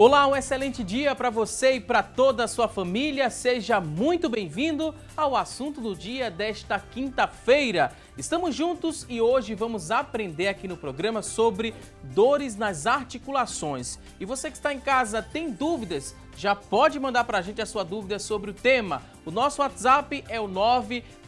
Olá, um excelente dia para você e para toda a sua família. Seja muito bem-vindo ao assunto do dia desta quinta-feira. Estamos juntos e hoje vamos aprender aqui no programa sobre dores nas articulações. E você que está em casa tem dúvidas já pode mandar para a gente a sua dúvida sobre o tema. O nosso WhatsApp é o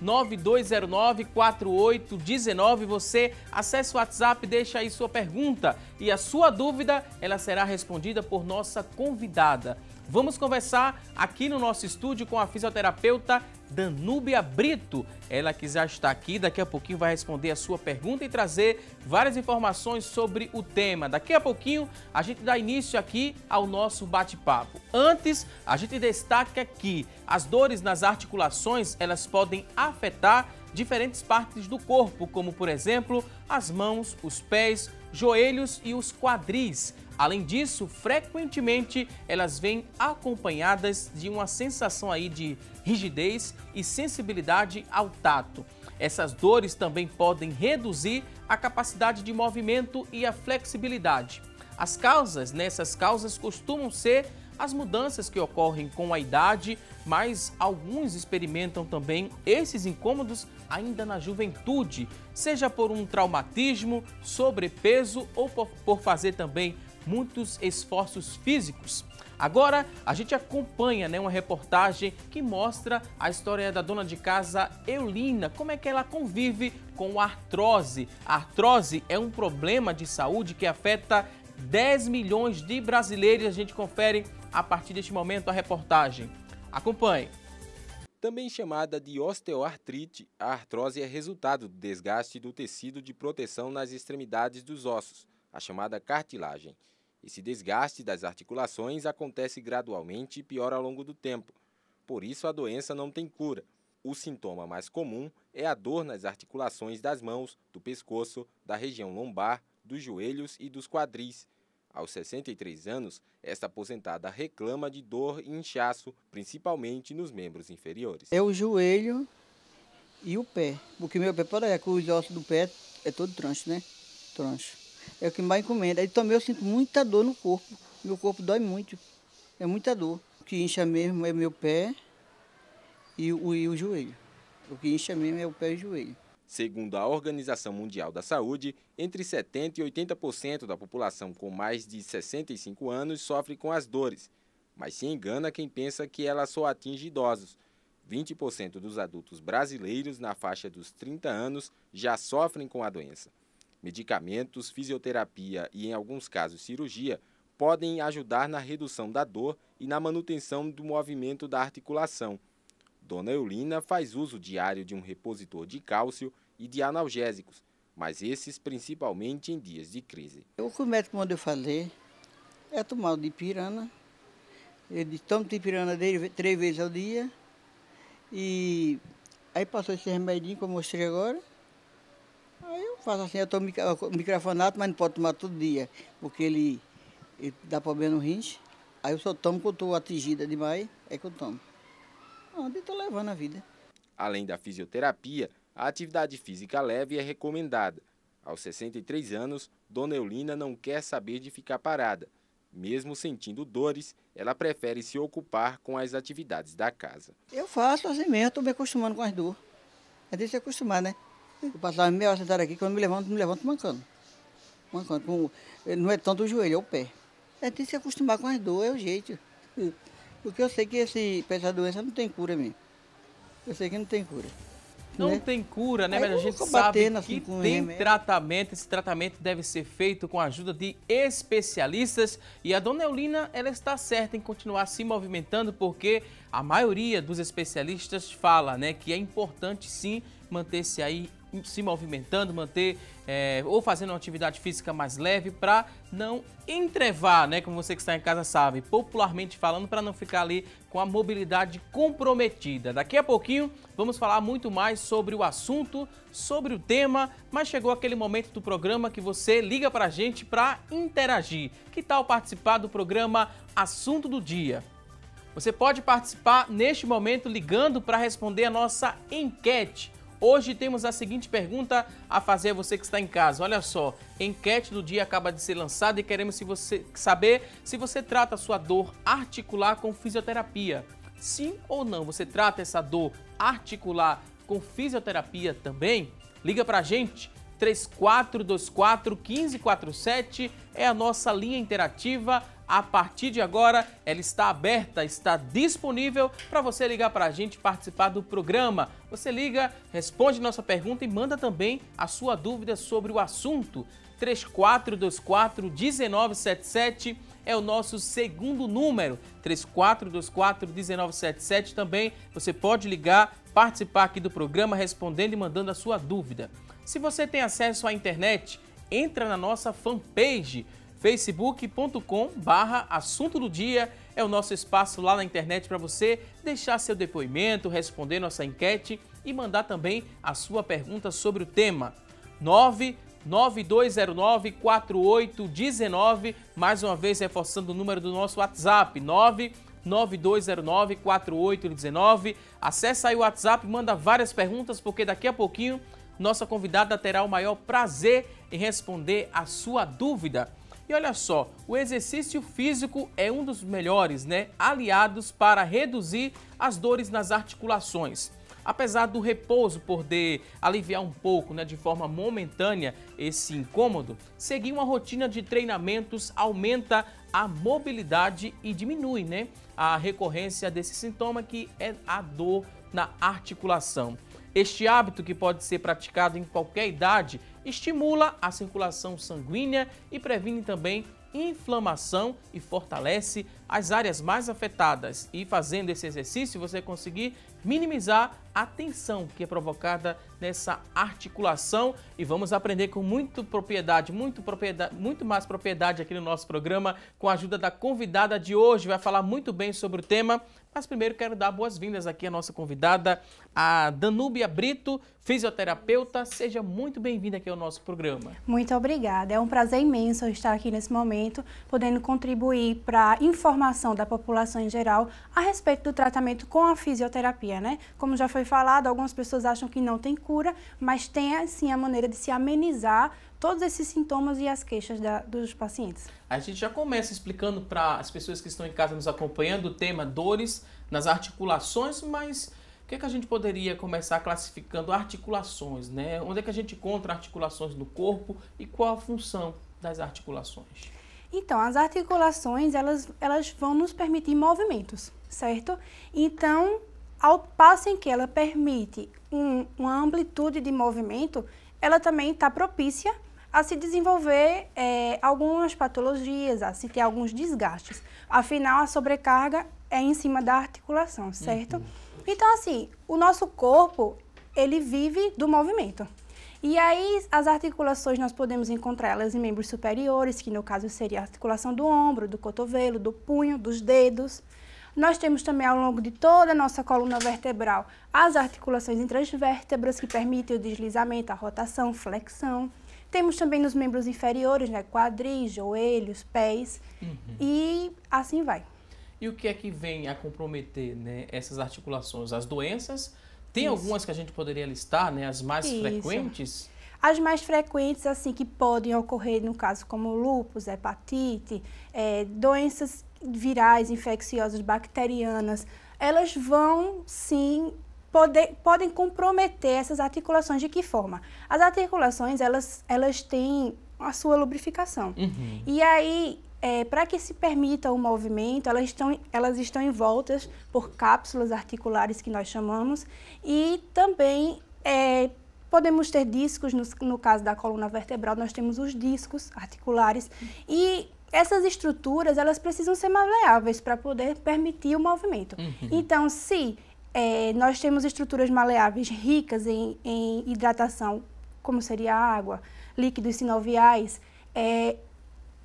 992094819. Você acessa o WhatsApp, deixa aí sua pergunta e a sua dúvida ela será respondida por nossa convidada. Vamos conversar aqui no nosso estúdio com a fisioterapeuta Danúbia Brito. Ela que já está aqui, daqui a pouquinho vai responder a sua pergunta e trazer várias informações sobre o tema. Daqui a pouquinho a gente dá início aqui ao nosso bate-papo. Antes, a gente destaca que as dores nas articulações, elas podem afetar diferentes partes do corpo, como por exemplo, as mãos, os pés, joelhos e os quadris. Além disso, frequentemente elas vêm acompanhadas de uma sensação aí de rigidez e sensibilidade ao tato. Essas dores também podem reduzir a capacidade de movimento e a flexibilidade. As causas, nessas né, causas costumam ser as mudanças que ocorrem com a idade, mas alguns experimentam também esses incômodos ainda na juventude, seja por um traumatismo, sobrepeso ou por, por fazer também muitos esforços físicos. Agora a gente acompanha né, uma reportagem que mostra a história da dona de casa Eulina, como é que ela convive com artrose. A artrose é um problema de saúde que afeta 10 milhões de brasileiros. A gente confere a partir deste momento a reportagem. Acompanhe. Também chamada de osteoartrite, a artrose é resultado do desgaste do tecido de proteção nas extremidades dos ossos, a chamada cartilagem. Esse desgaste das articulações acontece gradualmente e piora ao longo do tempo. Por isso, a doença não tem cura. O sintoma mais comum é a dor nas articulações das mãos, do pescoço, da região lombar, dos joelhos e dos quadris. Aos 63 anos, esta aposentada reclama de dor e inchaço, principalmente nos membros inferiores. É o joelho e o pé, porque meu pé, por aí, os ossos do pé é todo troncho, né? Troncho. É o que mais encomenda. Aí também eu sinto muita dor no corpo. Meu corpo dói muito. É muita dor. O que incha mesmo é meu pé e o, e o joelho. O que incha mesmo é o pé e o joelho. Segundo a Organização Mundial da Saúde, entre 70% e 80% da população com mais de 65 anos sofre com as dores, mas se engana quem pensa que ela só atinge idosos. 20% dos adultos brasileiros na faixa dos 30 anos já sofrem com a doença. Medicamentos, fisioterapia e, em alguns casos, cirurgia podem ajudar na redução da dor e na manutenção do movimento da articulação. Dona Eulina faz uso diário de um repositor de cálcio e de analgésicos, mas esses principalmente em dias de crise. O que o médico mandou fazer é tomar o dipirana. Ele toma o dipirana três vezes ao dia e aí passou esse remedinho que eu mostrei agora Aí eu faço assim, eu tomo microfonado, mas não pode tomar todo dia, porque ele, ele dá problema no rins. Aí eu só tomo quando estou atingida demais, é que eu tomo. Onde estou levando a vida. Além da fisioterapia, a atividade física leve é recomendada. Aos 63 anos, Dona Eulina não quer saber de ficar parada. Mesmo sentindo dores, ela prefere se ocupar com as atividades da casa. Eu faço assim mesmo, estou me acostumando com as dores. É de se acostumar, né? Eu passava meia hora sentada aqui, quando me levanto, me levanto mancando. Mancando. Com, não é tanto o joelho, é o pé. É tem que se acostumar com as dores, é o jeito. Porque eu sei que esse, essa doença não tem cura mesmo. Eu sei que não tem cura. Não né? tem cura, né? Aí Mas a gente sabe assim que tem remédio. tratamento. Esse tratamento deve ser feito com a ajuda de especialistas. E a dona Eulina, ela está certa em continuar se movimentando, porque a maioria dos especialistas fala, né, que é importante sim manter-se aí se movimentando, manter é, ou fazendo uma atividade física mais leve para não entrevar, né? Como você que está em casa sabe, popularmente falando, para não ficar ali com a mobilidade comprometida. Daqui a pouquinho vamos falar muito mais sobre o assunto, sobre o tema, mas chegou aquele momento do programa que você liga para a gente para interagir. Que tal participar do programa Assunto do Dia? Você pode participar neste momento ligando para responder a nossa enquete Hoje temos a seguinte pergunta a fazer a você que está em casa. Olha só, enquete do dia acaba de ser lançada e queremos se você, saber se você trata a sua dor articular com fisioterapia. Sim ou não, você trata essa dor articular com fisioterapia também? Liga para a gente, 3424 1547 é a nossa linha interativa a partir de agora, ela está aberta, está disponível para você ligar para a gente participar do programa. Você liga, responde nossa pergunta e manda também a sua dúvida sobre o assunto. 3424 1977 é o nosso segundo número, 3424-1977 também. Você pode ligar, participar aqui do programa, respondendo e mandando a sua dúvida. Se você tem acesso à internet, entra na nossa fanpage facebook.com barra assunto do dia é o nosso espaço lá na internet para você deixar seu depoimento, responder nossa enquete e mandar também a sua pergunta sobre o tema. 4819 mais uma vez reforçando o número do nosso WhatsApp, 4819 Acesse aí o WhatsApp, manda várias perguntas, porque daqui a pouquinho nossa convidada terá o maior prazer em responder a sua dúvida. E olha só, o exercício físico é um dos melhores, né, aliados para reduzir as dores nas articulações. Apesar do repouso poder aliviar um pouco, né, de forma momentânea, esse incômodo, seguir uma rotina de treinamentos aumenta a mobilidade e diminui né, a recorrência desse sintoma que é a dor na articulação. Este hábito, que pode ser praticado em qualquer idade, estimula a circulação sanguínea e previne também inflamação e fortalece as áreas mais afetadas. E fazendo esse exercício, você conseguir minimizar a tensão que é provocada nessa articulação e vamos aprender com muito propriedade, muito propriedade, muito mais propriedade aqui no nosso programa com a ajuda da convidada de hoje, vai falar muito bem sobre o tema. Mas primeiro quero dar boas-vindas aqui à nossa convidada, a Danúbia Brito, fisioterapeuta. Seja muito bem-vinda aqui ao nosso programa. Muito obrigada. É um prazer imenso estar aqui nesse momento, podendo contribuir para a informação da população em geral a respeito do tratamento com a fisioterapia, né? Como já foi foi falado, algumas pessoas acham que não tem cura, mas tem sim a maneira de se amenizar todos esses sintomas e as queixas da, dos pacientes. A gente já começa explicando para as pessoas que estão em casa nos acompanhando o tema dores nas articulações, mas o que, é que a gente poderia começar classificando articulações, né? Onde é que a gente encontra articulações no corpo e qual a função das articulações? Então, as articulações, elas, elas vão nos permitir movimentos, certo? Então, ao passo em que ela permite um, uma amplitude de movimento, ela também está propícia a se desenvolver é, algumas patologias, a se ter alguns desgastes. Afinal, a sobrecarga é em cima da articulação, certo? Uhum. Então, assim, o nosso corpo, ele vive do movimento. E aí, as articulações, nós podemos encontrar elas em membros superiores, que no caso seria a articulação do ombro, do cotovelo, do punho, dos dedos, nós temos também ao longo de toda a nossa coluna vertebral as articulações entre as vértebras que permitem o deslizamento, a rotação, flexão. Temos também nos membros inferiores, né, quadris, joelhos, pés uhum. e assim vai. E o que é que vem a comprometer né, essas articulações? As doenças? Tem Isso. algumas que a gente poderia listar, né, as mais Isso. frequentes? As mais frequentes, assim, que podem ocorrer, no caso, como lúpus, hepatite, é, doenças virais, infecciosas, bacterianas, elas vão sim Poder, podem comprometer essas articulações de que forma? As articulações elas, elas têm a sua lubrificação. Uhum. E aí, é, para que se permita o movimento, elas estão, elas estão envoltas por cápsulas articulares que nós chamamos e também é, Podemos ter discos, no, no caso da coluna vertebral, nós temos os discos articulares e essas estruturas elas precisam ser maleáveis para poder permitir o movimento. Uhum. Então, se é, nós temos estruturas maleáveis ricas em, em, hidratação, como seria a água, líquidos sinoviais, é,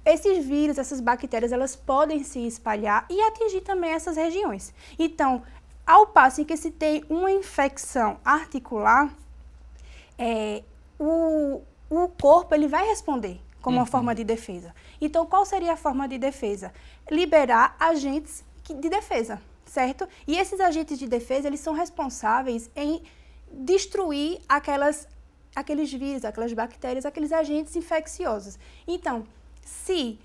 esses vírus, essas bactérias, elas podem se espalhar e atingir também essas regiões. Então, ao passo em que se tem uma infecção articular, é, o, o corpo ele vai responder como uhum. uma forma de defesa. Então, qual seria a forma de defesa? Liberar agentes de defesa, certo? E esses agentes de defesa, eles são responsáveis em destruir aquelas, aqueles vírus, aquelas bactérias, aqueles agentes infecciosos. Então, se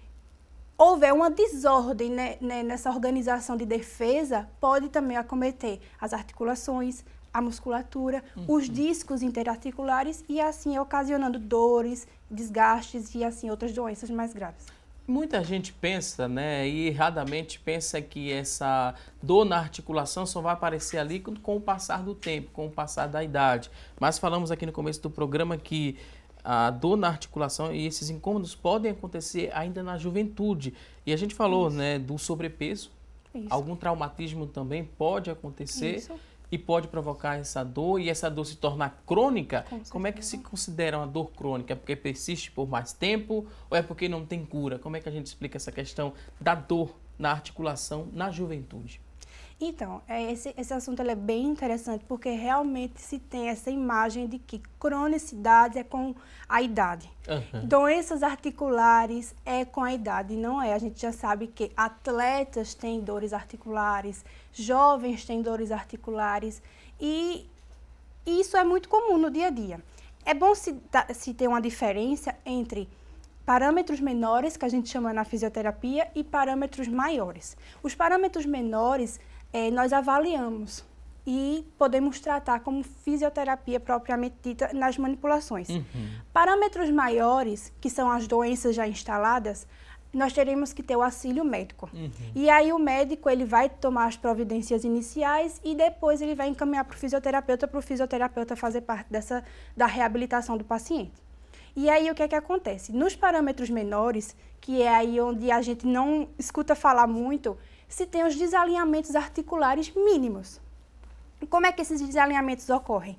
houver uma desordem né, né nessa organização de defesa, pode também acometer as articulações, a musculatura, uhum. os discos interarticulares e assim ocasionando dores, desgastes e assim outras doenças mais graves. Muita gente pensa, né, e erradamente pensa que essa dor na articulação só vai aparecer ali com o passar do tempo, com o passar da idade. Mas falamos aqui no começo do programa que a dor na articulação e esses incômodos podem acontecer ainda na juventude. E a gente falou, Isso. né, do sobrepeso. Isso. Algum traumatismo também pode acontecer. Isso e pode provocar essa dor e essa dor se tornar crônica. Com Como é que se considera uma dor crônica? É porque persiste por mais tempo ou é porque não tem cura? Como é que a gente explica essa questão da dor na articulação na juventude? Então, é esse, esse assunto é bem interessante porque realmente se tem essa imagem de que cronicidade é com a idade. Uhum. Doenças articulares é com a idade, não é? A gente já sabe que atletas têm dores articulares, jovens têm dores articulares e isso é muito comum no dia a dia. É bom se, se ter uma diferença entre parâmetros menores, que a gente chama na fisioterapia, e parâmetros maiores. Os parâmetros menores é, nós avaliamos e podemos tratar como fisioterapia propriamente dita nas manipulações. Uhum. Parâmetros maiores, que são as doenças já instaladas, nós teremos que ter o auxílio médico. Uhum. E aí o médico ele vai tomar as providências iniciais e depois ele vai encaminhar para o fisioterapeuta para o fisioterapeuta fazer parte dessa da reabilitação do paciente. E aí o que é que acontece? Nos parâmetros menores, que é aí onde a gente não escuta falar muito, se tem os desalinhamentos articulares mínimos. como é que esses desalinhamentos ocorrem?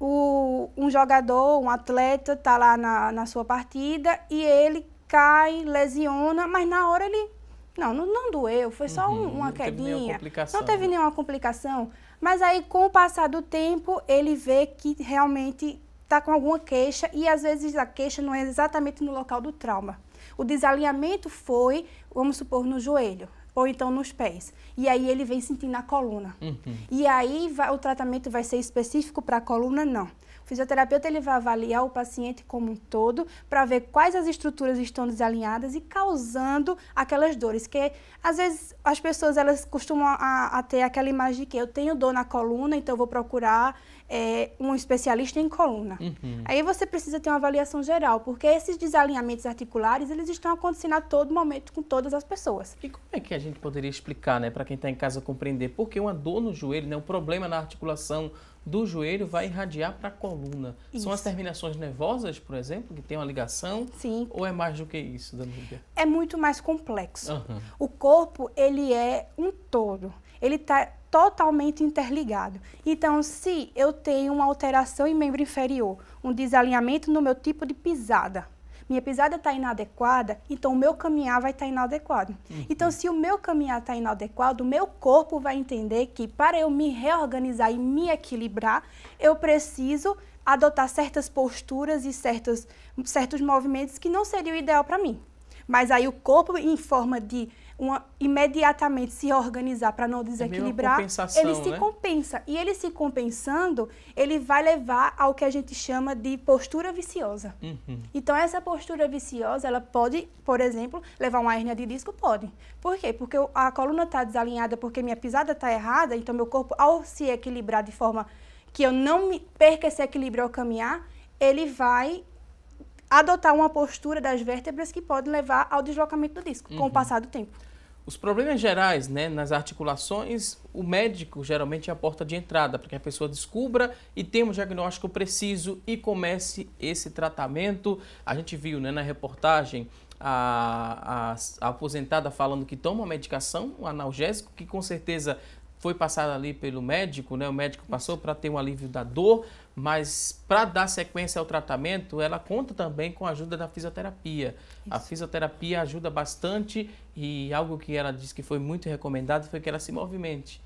O, um jogador, um atleta, está lá na, na sua partida e ele cai, lesiona, mas na hora ele. Não, não, não doeu, foi só uhum, um, uma não quedinha. Teve não teve né? nenhuma complicação. Mas aí, com o passar do tempo, ele vê que realmente está com alguma queixa e às vezes a queixa não é exatamente no local do trauma. O desalinhamento foi, vamos supor, no joelho ou então nos pés. E aí ele vem sentindo na coluna. Uhum. E aí vai, o tratamento vai ser específico para a coluna? Não. O fisioterapeuta ele vai avaliar o paciente como um todo para ver quais as estruturas estão desalinhadas e causando aquelas dores. Que às vezes as pessoas elas costumam a, a ter aquela imagem de que eu tenho dor na coluna, então eu vou procurar é, um especialista em coluna. Uhum. Aí você precisa ter uma avaliação geral, porque esses desalinhamentos articulares, eles estão acontecendo a todo momento com todas as pessoas. E como é que a gente poderia explicar, né, para quem está em casa compreender, por que uma dor no joelho, né, um problema na articulação do joelho vai irradiar para a coluna. Isso. São as terminações nervosas, por exemplo, que tem uma ligação? Sim. Ou é mais do que isso, Danúbia? É muito mais complexo. Uhum. O corpo, ele é um todo. Ele está totalmente interligado. Então, se eu tenho uma alteração em membro inferior, um desalinhamento no meu tipo de pisada, minha pisada está inadequada, então o meu caminhar vai estar tá inadequado. Uhum. Então, se o meu caminhar está inadequado, o meu corpo vai entender que para eu me reorganizar e me equilibrar, eu preciso adotar certas posturas e certos, certos movimentos que não seriam ideal para mim. Mas aí o corpo, em forma de uma, imediatamente se organizar para não é desequilibrar, ele se né? compensa. E ele se compensando, ele vai levar ao que a gente chama de postura viciosa. Uhum. Então, essa postura viciosa, ela pode, por exemplo, levar uma hernia de disco? Pode. Por quê? Porque a coluna está desalinhada, porque minha pisada está errada, então meu corpo, ao se equilibrar de forma que eu não me perca esse equilíbrio ao caminhar, ele vai adotar uma postura das vértebras que pode levar ao deslocamento do disco uhum. com o uhum. passar do tempo. Os problemas gerais né, nas articulações, o médico geralmente é a porta de entrada para que a pessoa descubra e tenha um diagnóstico preciso e comece esse tratamento. A gente viu né, na reportagem a, a, a aposentada falando que toma medicação, um analgésico, que com certeza foi passada ali pelo médico, né? o médico passou para ter um alívio da dor, mas para dar sequência ao tratamento, ela conta também com a ajuda da fisioterapia. Isso. A fisioterapia ajuda bastante e algo que ela disse que foi muito recomendado foi que ela se movimente.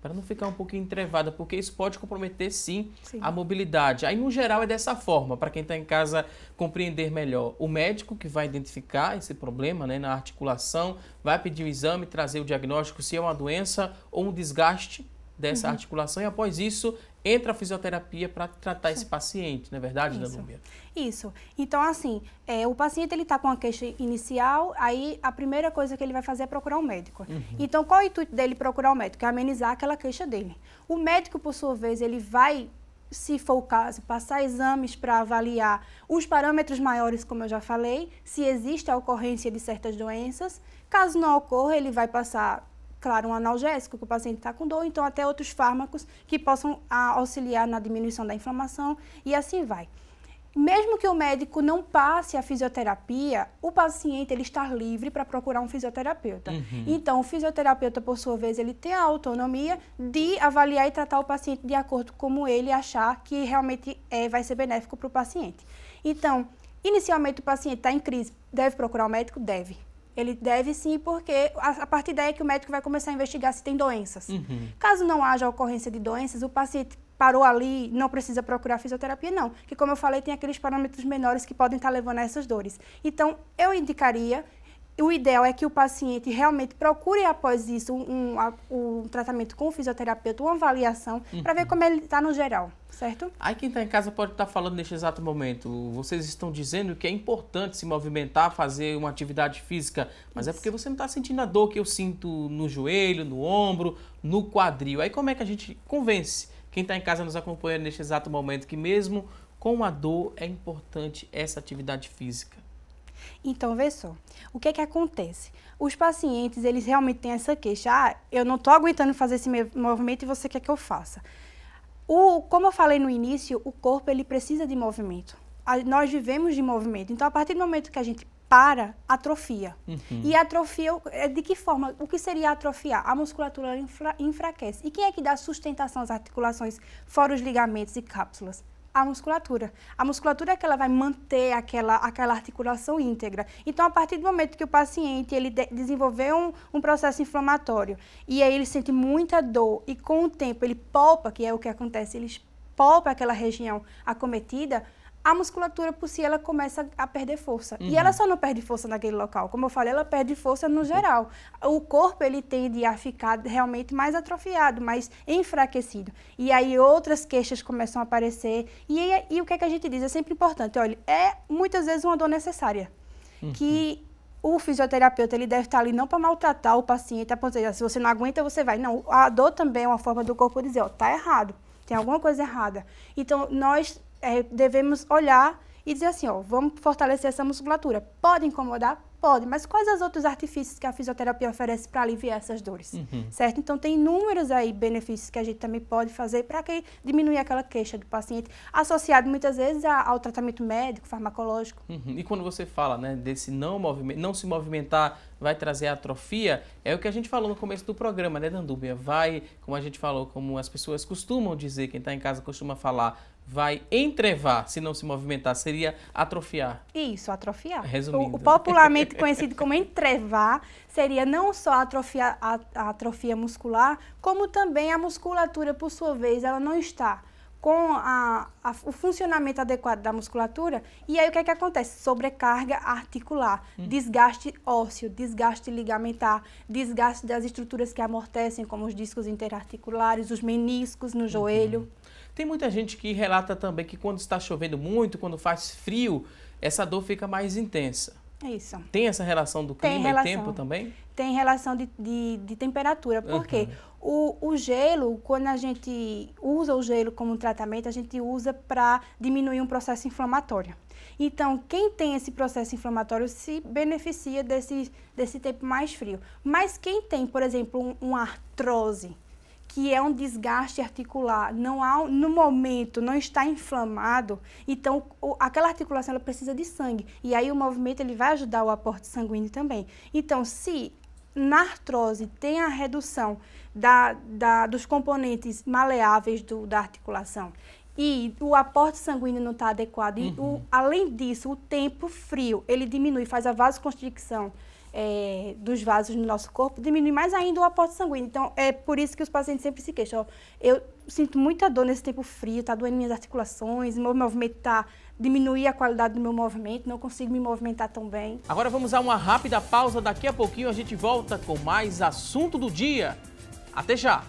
Para não ficar um pouquinho entrevada, porque isso pode comprometer sim, sim, a mobilidade. Aí, no geral, é dessa forma, para quem está em casa compreender melhor. O médico que vai identificar esse problema né, na articulação, vai pedir o exame, trazer o diagnóstico se é uma doença ou um desgaste dessa uhum. articulação e após isso entra a fisioterapia para tratar esse paciente, não é verdade, isso. Danúbia? Isso. Então, assim, é, o paciente ele está com a queixa inicial, aí a primeira coisa que ele vai fazer é procurar um médico. Uhum. Então, qual é o intuito dele procurar o um médico? É amenizar aquela queixa dele. O médico, por sua vez, ele vai se for o caso, passar exames para avaliar os parâmetros maiores, como eu já falei, se existe a ocorrência de certas doenças. Caso não ocorra, ele vai passar claro, um analgésico que o paciente está com dor, então até outros fármacos que possam ah, auxiliar na diminuição da inflamação e assim vai. Mesmo que o médico não passe a fisioterapia, o paciente ele está livre para procurar um fisioterapeuta. Uhum. Então, o fisioterapeuta, por sua vez, ele tem a autonomia de avaliar e tratar o paciente de acordo com como ele achar que realmente é, vai ser benéfico para o paciente. Então, inicialmente o paciente está em crise, deve procurar o um médico? Deve ele deve sim, porque a, a partir daí é que o médico vai começar a investigar se tem doenças. Uhum. Caso não haja ocorrência de doenças, o paciente parou ali, não precisa procurar fisioterapia, não. Que, como eu falei, tem aqueles parâmetros menores que podem estar levando a essas dores. Então, eu indicaria o ideal é que o paciente realmente procure, após isso, um, um, um tratamento com o fisioterapeuta, uma avaliação, uhum. para ver como ele está no geral, certo? Aí quem está em casa pode estar tá falando neste exato momento. Vocês estão dizendo que é importante se movimentar, fazer uma atividade física, mas é isso. é porque você não está sentindo a dor que eu sinto no joelho, no ombro, no quadril. Aí como é que a gente convence quem está em casa nos acompanhando neste exato momento que mesmo com a dor é importante essa atividade física? Então, vê só, o que é que acontece? Os pacientes, eles realmente têm essa queixa, ah, eu não estou aguentando fazer esse movimento e você quer que eu faça. O, como eu falei no início, o corpo, ele precisa de movimento. nós vivemos de movimento, então a partir do momento que a gente para, atrofia. Uhum. E atrofia, é, de que forma? O que seria atrofiar? A musculatura enfra, enfraquece. E quem é que dá sustentação às articulações, fora os ligamentos e cápsulas? a musculatura. A musculatura é que ela vai manter aquela, aquela articulação íntegra. Então, a partir do momento que o paciente ele de desenvolveu um, um, processo inflamatório e aí ele sente muita dor e com o tempo ele palpa, que é o que acontece, ele palpa aquela região acometida, a musculatura por si ela começa a perder força. Uhum. E ela só não perde força naquele local. Como eu falei, ela perde força no geral. O corpo ele tende a ficar realmente mais atrofiado, mais enfraquecido. E aí outras queixas começam a aparecer. E, e, e o que é que a gente diz? É sempre importante. Olha, é muitas vezes uma dor necessária. Uhum. Que o fisioterapeuta ele deve estar ali não para maltratar o paciente, para seja se você não aguenta, você vai. Não, a dor também é uma forma do corpo dizer, ó, tá errado, tem alguma coisa errada. Então, nós é, devemos olhar e dizer assim, ó, vamos fortalecer essa musculatura. Pode incomodar? Pode, mas quais os outros artifícios que a fisioterapia oferece para aliviar essas dores? Uhum. Certo? Então tem inúmeros aí benefícios que a gente também pode fazer para que diminuir aquela queixa do paciente, associado muitas vezes a, ao tratamento médico, farmacológico. Uhum. E quando você fala, né, desse não movimento, não se movimentar vai trazer atrofia, é o que a gente falou no começo do programa, né, Dandúbia? Vai, como a gente falou, como as pessoas costumam dizer, quem está em casa costuma falar, vai entrevar se não se movimentar, seria atrofiar. Isso, atrofiar. Resumindo. O, o popularmente conhecido como entrevar seria não só a atrofia, a, a atrofia muscular, como também a musculatura, por sua vez, ela não está com a, a, o funcionamento adequado da musculatura, e aí o que é que acontece? Sobrecarga articular, hum. desgaste ósseo, desgaste ligamentar, desgaste das estruturas que amortecem, como os discos interarticulares, os meniscos no uhum. joelho. Tem muita gente que relata também que quando está chovendo muito, quando faz frio, essa dor fica mais intensa. É isso. Tem essa relação do clima relação, e tempo também? Tem relação de, de, de temperatura, porque uhum. o, o gelo, quando a gente usa o gelo como tratamento, a gente usa para diminuir um processo inflamatório. Então, quem tem esse processo inflamatório se beneficia desse, desse tempo mais frio. Mas quem tem, por exemplo, um, uma artrose, que é um desgaste articular, não há no momento não está inflamado, então o, aquela articulação ela precisa de sangue e aí o movimento ele vai ajudar o aporte sanguíneo também. Então, se na artrose tem a redução da, da, dos componentes maleáveis do, da articulação e o aporte sanguíneo não está adequado, uhum. e o, uhum. além disso, o tempo frio, ele diminui, faz a vasoconstricção é, dos vasos no nosso corpo, diminui mais ainda o aporte sanguíneo. Então, é por isso que os pacientes sempre se queixam. eu sinto muita dor nesse tempo frio, está doendo minhas articulações, meu movimento está diminuir a qualidade do meu movimento, não consigo me movimentar tão bem. Agora vamos a uma rápida pausa, daqui a pouquinho a gente volta com mais assunto do dia. Até já!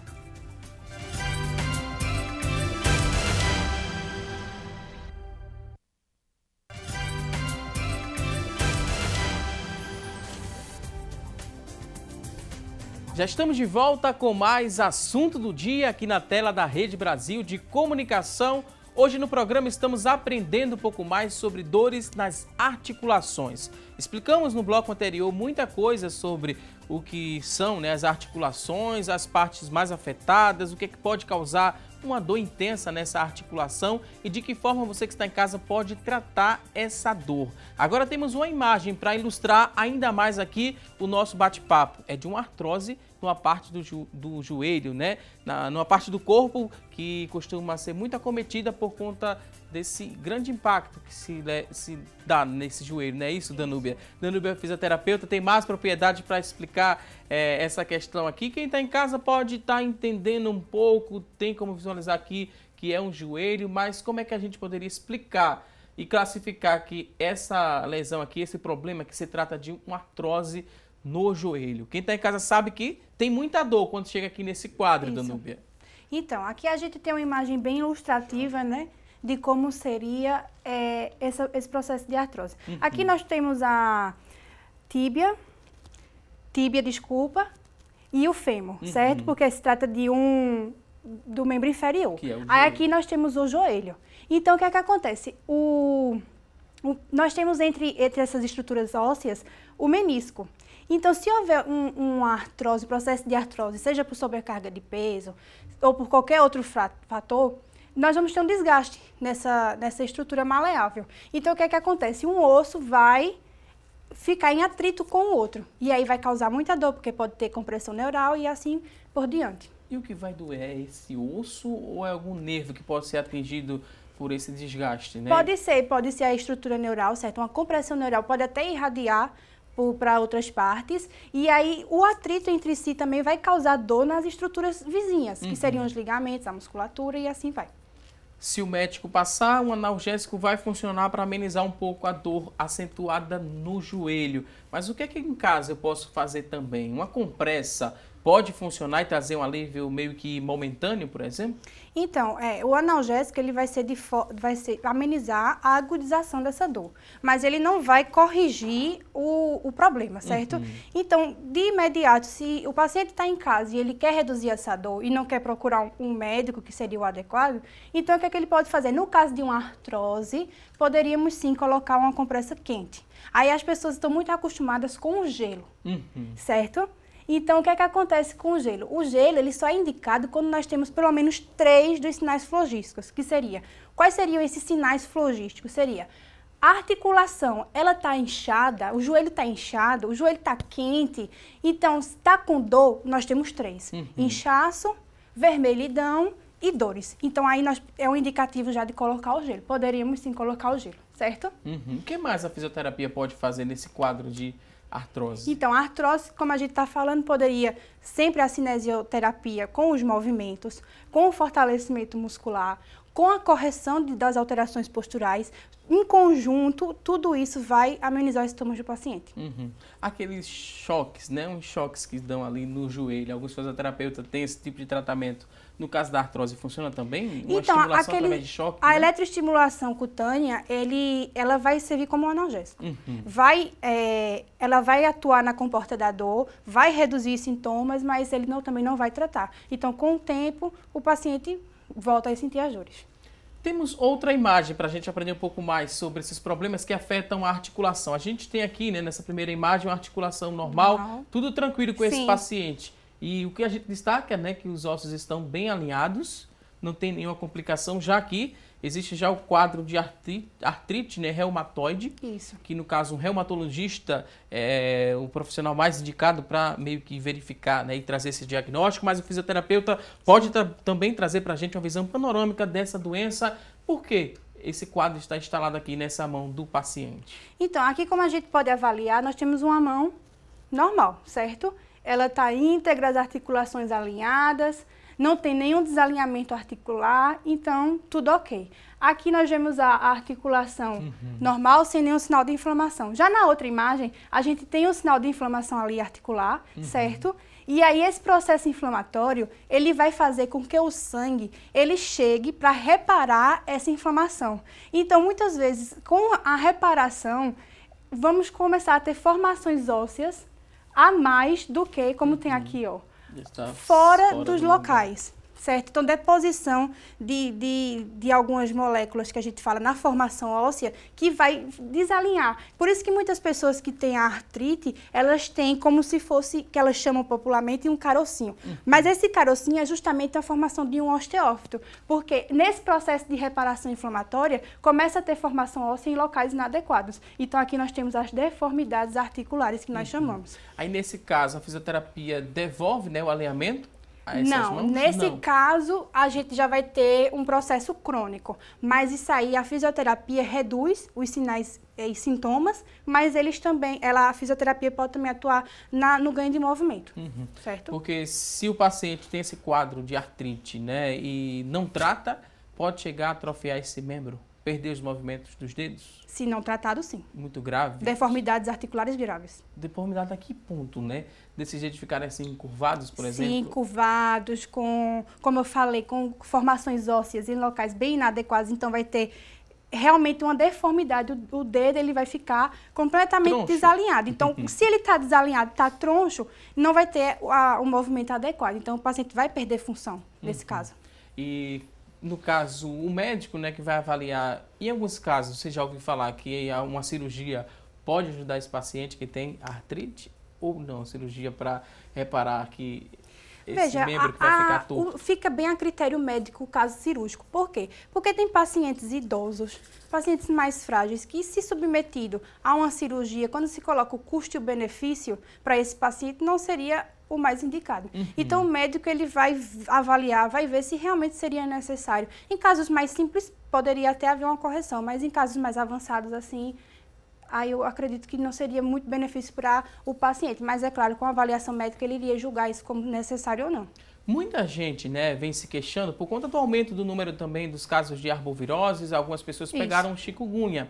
Já estamos de volta com mais assunto do dia aqui na tela da Rede Brasil de Comunicação. Hoje no programa estamos aprendendo um pouco mais sobre dores nas articulações. Explicamos no bloco anterior muita coisa sobre o que são né, as articulações, as partes mais afetadas, o que, é que pode causar uma dor intensa nessa articulação e de que forma você que está em casa pode tratar essa dor. Agora temos uma imagem para ilustrar ainda mais aqui o nosso bate-papo. É de uma artrose numa parte do, jo do joelho, né? Na, numa parte do corpo que costuma ser muito acometida por conta desse grande impacto que se, se dá nesse joelho, não né? é isso, Danúbia? Danúbia, é fisioterapeuta, tem mais propriedade para explicar é, essa questão aqui. Quem está em casa pode estar tá entendendo um pouco, tem como visualizar aqui que é um joelho, mas como é que a gente poderia explicar e classificar que essa lesão aqui, esse problema que se trata de uma artrose no joelho. Quem está em casa sabe que tem muita dor quando chega aqui nesse quadro, Isso. Danúbia. Então, aqui a gente tem uma imagem bem ilustrativa, né? De como seria é, esse, esse, processo de artrose. Uhum. Aqui nós temos a tíbia, tíbia, desculpa, e o fêmur, uhum. certo? Porque se trata de um do membro inferior. É Aí aqui nós temos o joelho. Então, o que é que acontece? O, o nós temos entre, entre essas estruturas ósseas o menisco. Então, se houver um, uma artrose, um processo de artrose, seja por sobrecarga de peso ou por qualquer outro fator, nós vamos ter um desgaste nessa, nessa estrutura maleável. Então, o que é que acontece? Um osso vai ficar em atrito com o outro. E aí vai causar muita dor, porque pode ter compressão neural e assim por diante. E o que vai doer é esse osso ou é algum nervo que pode ser atingido por esse desgaste, né? Pode ser, pode ser a estrutura neural, certo? Uma compressão neural pode até irradiar para outras partes. E aí o atrito entre si também vai causar dor nas estruturas vizinhas, uhum. que seriam os ligamentos, a musculatura e assim vai. Se o médico passar, o analgésico vai funcionar para amenizar um pouco a dor acentuada no joelho. Mas o que é que em casa eu posso fazer também? Uma compressa, pode funcionar e trazer um alívio meio que momentâneo, por exemplo? Então, é, o analgésico ele vai ser, de, vai ser amenizar a agudização dessa dor, mas ele não vai corrigir o, o problema, certo? Uhum. Então, de imediato, se o paciente está em casa e ele quer reduzir essa dor e não quer procurar um, um médico que seria o adequado, então o que, é que ele pode fazer? No caso de uma artrose, poderíamos sim colocar uma compressa quente. Aí as pessoas estão muito acostumadas com o gelo, uhum. certo? Então, o que é que acontece com o gelo? O gelo ele só é indicado quando nós temos pelo menos três dos sinais flogísticos, que seria... Quais seriam esses sinais flogísticos? Seria a articulação, ela está inchada, o joelho está inchado, o joelho está quente. Então, se está com dor, nós temos três. Uhum. Inchaço, vermelhidão e dores. Então, aí nós, é um indicativo já de colocar o gelo. Poderíamos sim colocar o gelo, certo? Uhum. O que mais a fisioterapia pode fazer nesse quadro de Artrose. Então, a artrose, como a gente está falando, poderia sempre a cinesioterapia com os movimentos, com o fortalecimento muscular, com a correção de, das alterações posturais, em conjunto, tudo isso vai amenizar os sintomas do paciente. Uhum. Aqueles choques, né? Uns choques que dão ali no joelho. Alguns fisioterapeutas têm esse tipo de tratamento no caso da artrose, funciona também? Uma então, estimulação aquele, de choque? A né? eletroestimulação cutânea, ele, ela vai servir como um analgésico. Uhum. Vai, é, ela vai atuar na comporta da dor, vai reduzir sintomas, mas ele não, também não vai tratar. Então, com o tempo, o paciente volta a sentir as dores. Temos outra imagem para a gente aprender um pouco mais sobre esses problemas que afetam a articulação. A gente tem aqui, né, nessa primeira imagem, uma articulação normal, tudo tranquilo com Sim. esse paciente. E o que a gente destaca é né, que os ossos estão bem alinhados, não tem nenhuma complicação, já que existe já o quadro de artrite, artrite né, reumatoide, Isso. que no caso um reumatologista é o profissional mais indicado para meio que verificar né, e trazer esse diagnóstico, mas o fisioterapeuta pode tra também trazer para a gente uma visão panorâmica dessa doença, por quê? esse quadro está instalado aqui nessa mão do paciente? Então, aqui como a gente pode avaliar, nós temos uma mão normal, certo? ela está íntegra, as articulações alinhadas, não tem nenhum desalinhamento articular, então tudo ok. Aqui nós vemos a articulação uhum. normal, sem nenhum sinal de inflamação. Já na outra imagem, a gente tem um sinal de inflamação ali articular, uhum. certo? E aí esse processo inflamatório, ele vai fazer com que o sangue, ele chegue para reparar essa inflamação. Então, muitas vezes, com a reparação, vamos começar a ter formações ósseas a mais do que, como tem aqui, ó, fora, fora, dos do locais certo? Então, deposição de, de, de, algumas moléculas que a gente fala na formação óssea, que vai desalinhar. Por isso que muitas pessoas que têm artrite, elas têm como se fosse, que elas chamam popularmente, um carocinho. Uhum. Mas esse carocinho é justamente a formação de um osteófito, porque nesse processo de reparação inflamatória, começa a ter formação óssea em locais inadequados. Então, aqui nós temos as deformidades articulares, que nós uhum. chamamos. Aí, nesse caso, a fisioterapia devolve né, o alinhamento? essas não, mãos? Nesse não. caso, a gente já vai ter um processo crônico. Mas isso aí, a fisioterapia reduz os sinais eh, e sintomas, mas eles também, ela, a fisioterapia pode também atuar na, no ganho de movimento, uhum. certo? Porque se o paciente tem esse quadro de artrite, né, e não trata, pode chegar a atrofiar esse membro? perder os movimentos dos dedos? Se não tratado, sim. Muito grave? Deformidades articulares graves. Deformidade a que ponto, né? desse jeito de ficarem assim curvados, por exemplo? Sim, curvados, com, como eu falei, com formações ósseas em locais bem inadequados, então vai ter realmente uma deformidade, o, o dedo ele vai ficar completamente troncho. desalinhado. Então, se ele está desalinhado, está troncho, não vai ter o um movimento adequado. Então, o paciente vai perder função nesse uhum. caso. E no caso, o médico né, que vai avaliar, em alguns casos, você já ouviu falar que uma cirurgia pode ajudar esse paciente que tem artrite? ou não cirurgia para reparar que esse Veja, membro que vai ficar torto? Fica bem a critério médico o caso cirúrgico. Por quê? Porque tem pacientes idosos, pacientes mais frágeis, que se submetido a uma cirurgia, quando se coloca o custo e o benefício para esse paciente, não seria o mais indicado. Uhum. Então, o médico ele vai avaliar, vai ver se realmente seria necessário. Em casos mais simples, poderia até haver uma correção, mas em casos mais avançados, assim, aí eu acredito que não seria muito benefício para o paciente, mas é claro, com a avaliação médica ele iria julgar isso como necessário ou não. Muita gente, né, vem se queixando por conta do aumento do número também dos casos de arboviroses, algumas pessoas pegaram isso. chikungunya.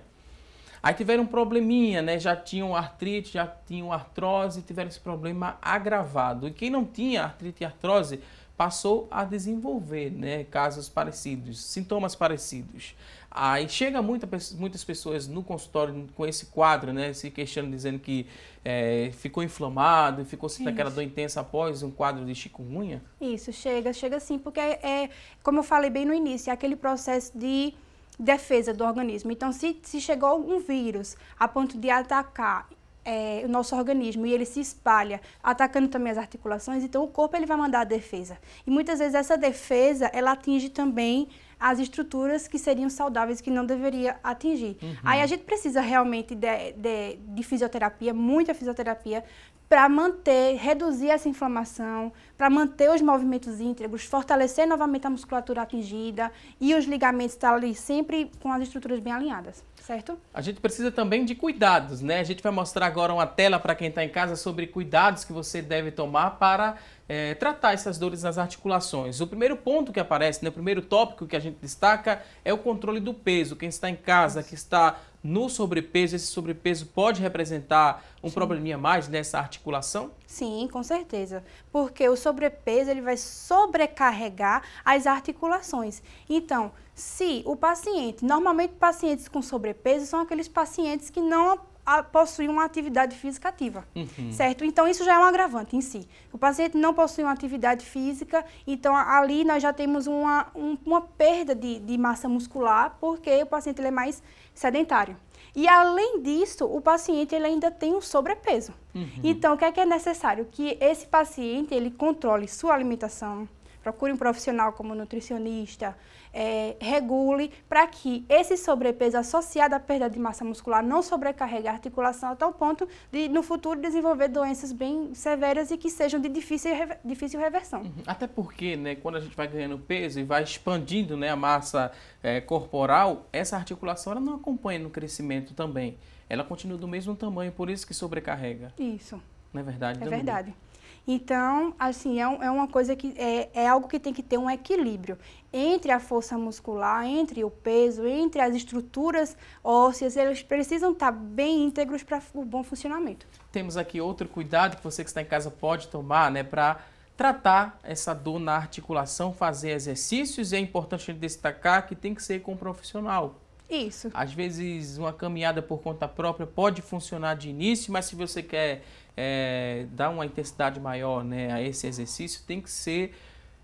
Aí tiveram um probleminha, né? Já tinham artrite, já tinham artrose, tiveram esse problema agravado. E quem não tinha artrite e artrose passou a desenvolver, né, casos parecidos, sintomas parecidos. Aí chega muita, muitas pessoas no consultório com esse quadro, né? Se questionando, dizendo que é, ficou inflamado, ficou sentindo assim, aquela dor intensa após um quadro de chikungunya? Isso, chega, chega sim, porque é, é, como eu falei bem no início, é aquele processo de defesa do organismo. Então, se, se chegou algum vírus a ponto de atacar é, o nosso organismo e ele se espalha, atacando também as articulações, então o corpo ele vai mandar a defesa. E muitas vezes essa defesa, ela atinge também as estruturas que seriam saudáveis que não deveria atingir. Uhum. Aí a gente precisa realmente de, de, de fisioterapia, muita fisioterapia, para manter, reduzir essa inflamação, para manter os movimentos íntegros, fortalecer novamente a musculatura atingida e os ligamentos estar tá ali sempre com as estruturas bem alinhadas, certo? A gente precisa também de cuidados, né? A gente vai mostrar agora uma tela para quem está em casa sobre cuidados que você deve tomar para é, tratar essas dores nas articulações. O primeiro ponto que aparece, né, o primeiro tópico que a gente destaca é o controle do peso. Quem está em casa, que está no sobrepeso, esse sobrepeso pode representar um Sim. probleminha mais nessa articulação? Sim, com certeza, porque o sobrepeso ele vai sobrecarregar as articulações. Então, se o paciente, normalmente pacientes com sobrepeso são aqueles pacientes que não a, possuir uma atividade física ativa, uhum. certo? Então, isso já é um agravante em si. O paciente não possui uma atividade física, então ali nós já temos uma, um, uma perda de, de, massa muscular, porque o paciente é mais sedentário. E além disso, o paciente ele ainda tem um sobrepeso. Uhum. Então, o que é, que é necessário? Que esse paciente ele controle sua alimentação, procure um profissional como nutricionista, é, regule para que esse sobrepeso associado à perda de massa muscular não sobrecarregue a articulação a tal ponto de, no futuro, desenvolver doenças bem severas e que sejam de difícil, difícil reversão. Uhum. Até porque, né, quando a gente vai ganhando peso e vai expandindo né, a massa é, corporal, essa articulação ela não acompanha no crescimento também. Ela continua do mesmo tamanho, por isso que sobrecarrega. Isso. Não é verdade? É né, verdade. Então, assim, é, um, é uma coisa que é, é algo que tem que ter um equilíbrio entre a força muscular, entre o peso, entre as estruturas ósseas, eles precisam estar bem íntegros para o bom funcionamento. Temos aqui outro cuidado que você que está em casa pode tomar, né, para tratar essa dor na articulação, fazer exercícios, e é importante destacar que tem que ser com um profissional. Isso. Às vezes uma caminhada por conta própria pode funcionar de início, mas se você quer é, dar uma intensidade maior né, a esse exercício tem que ser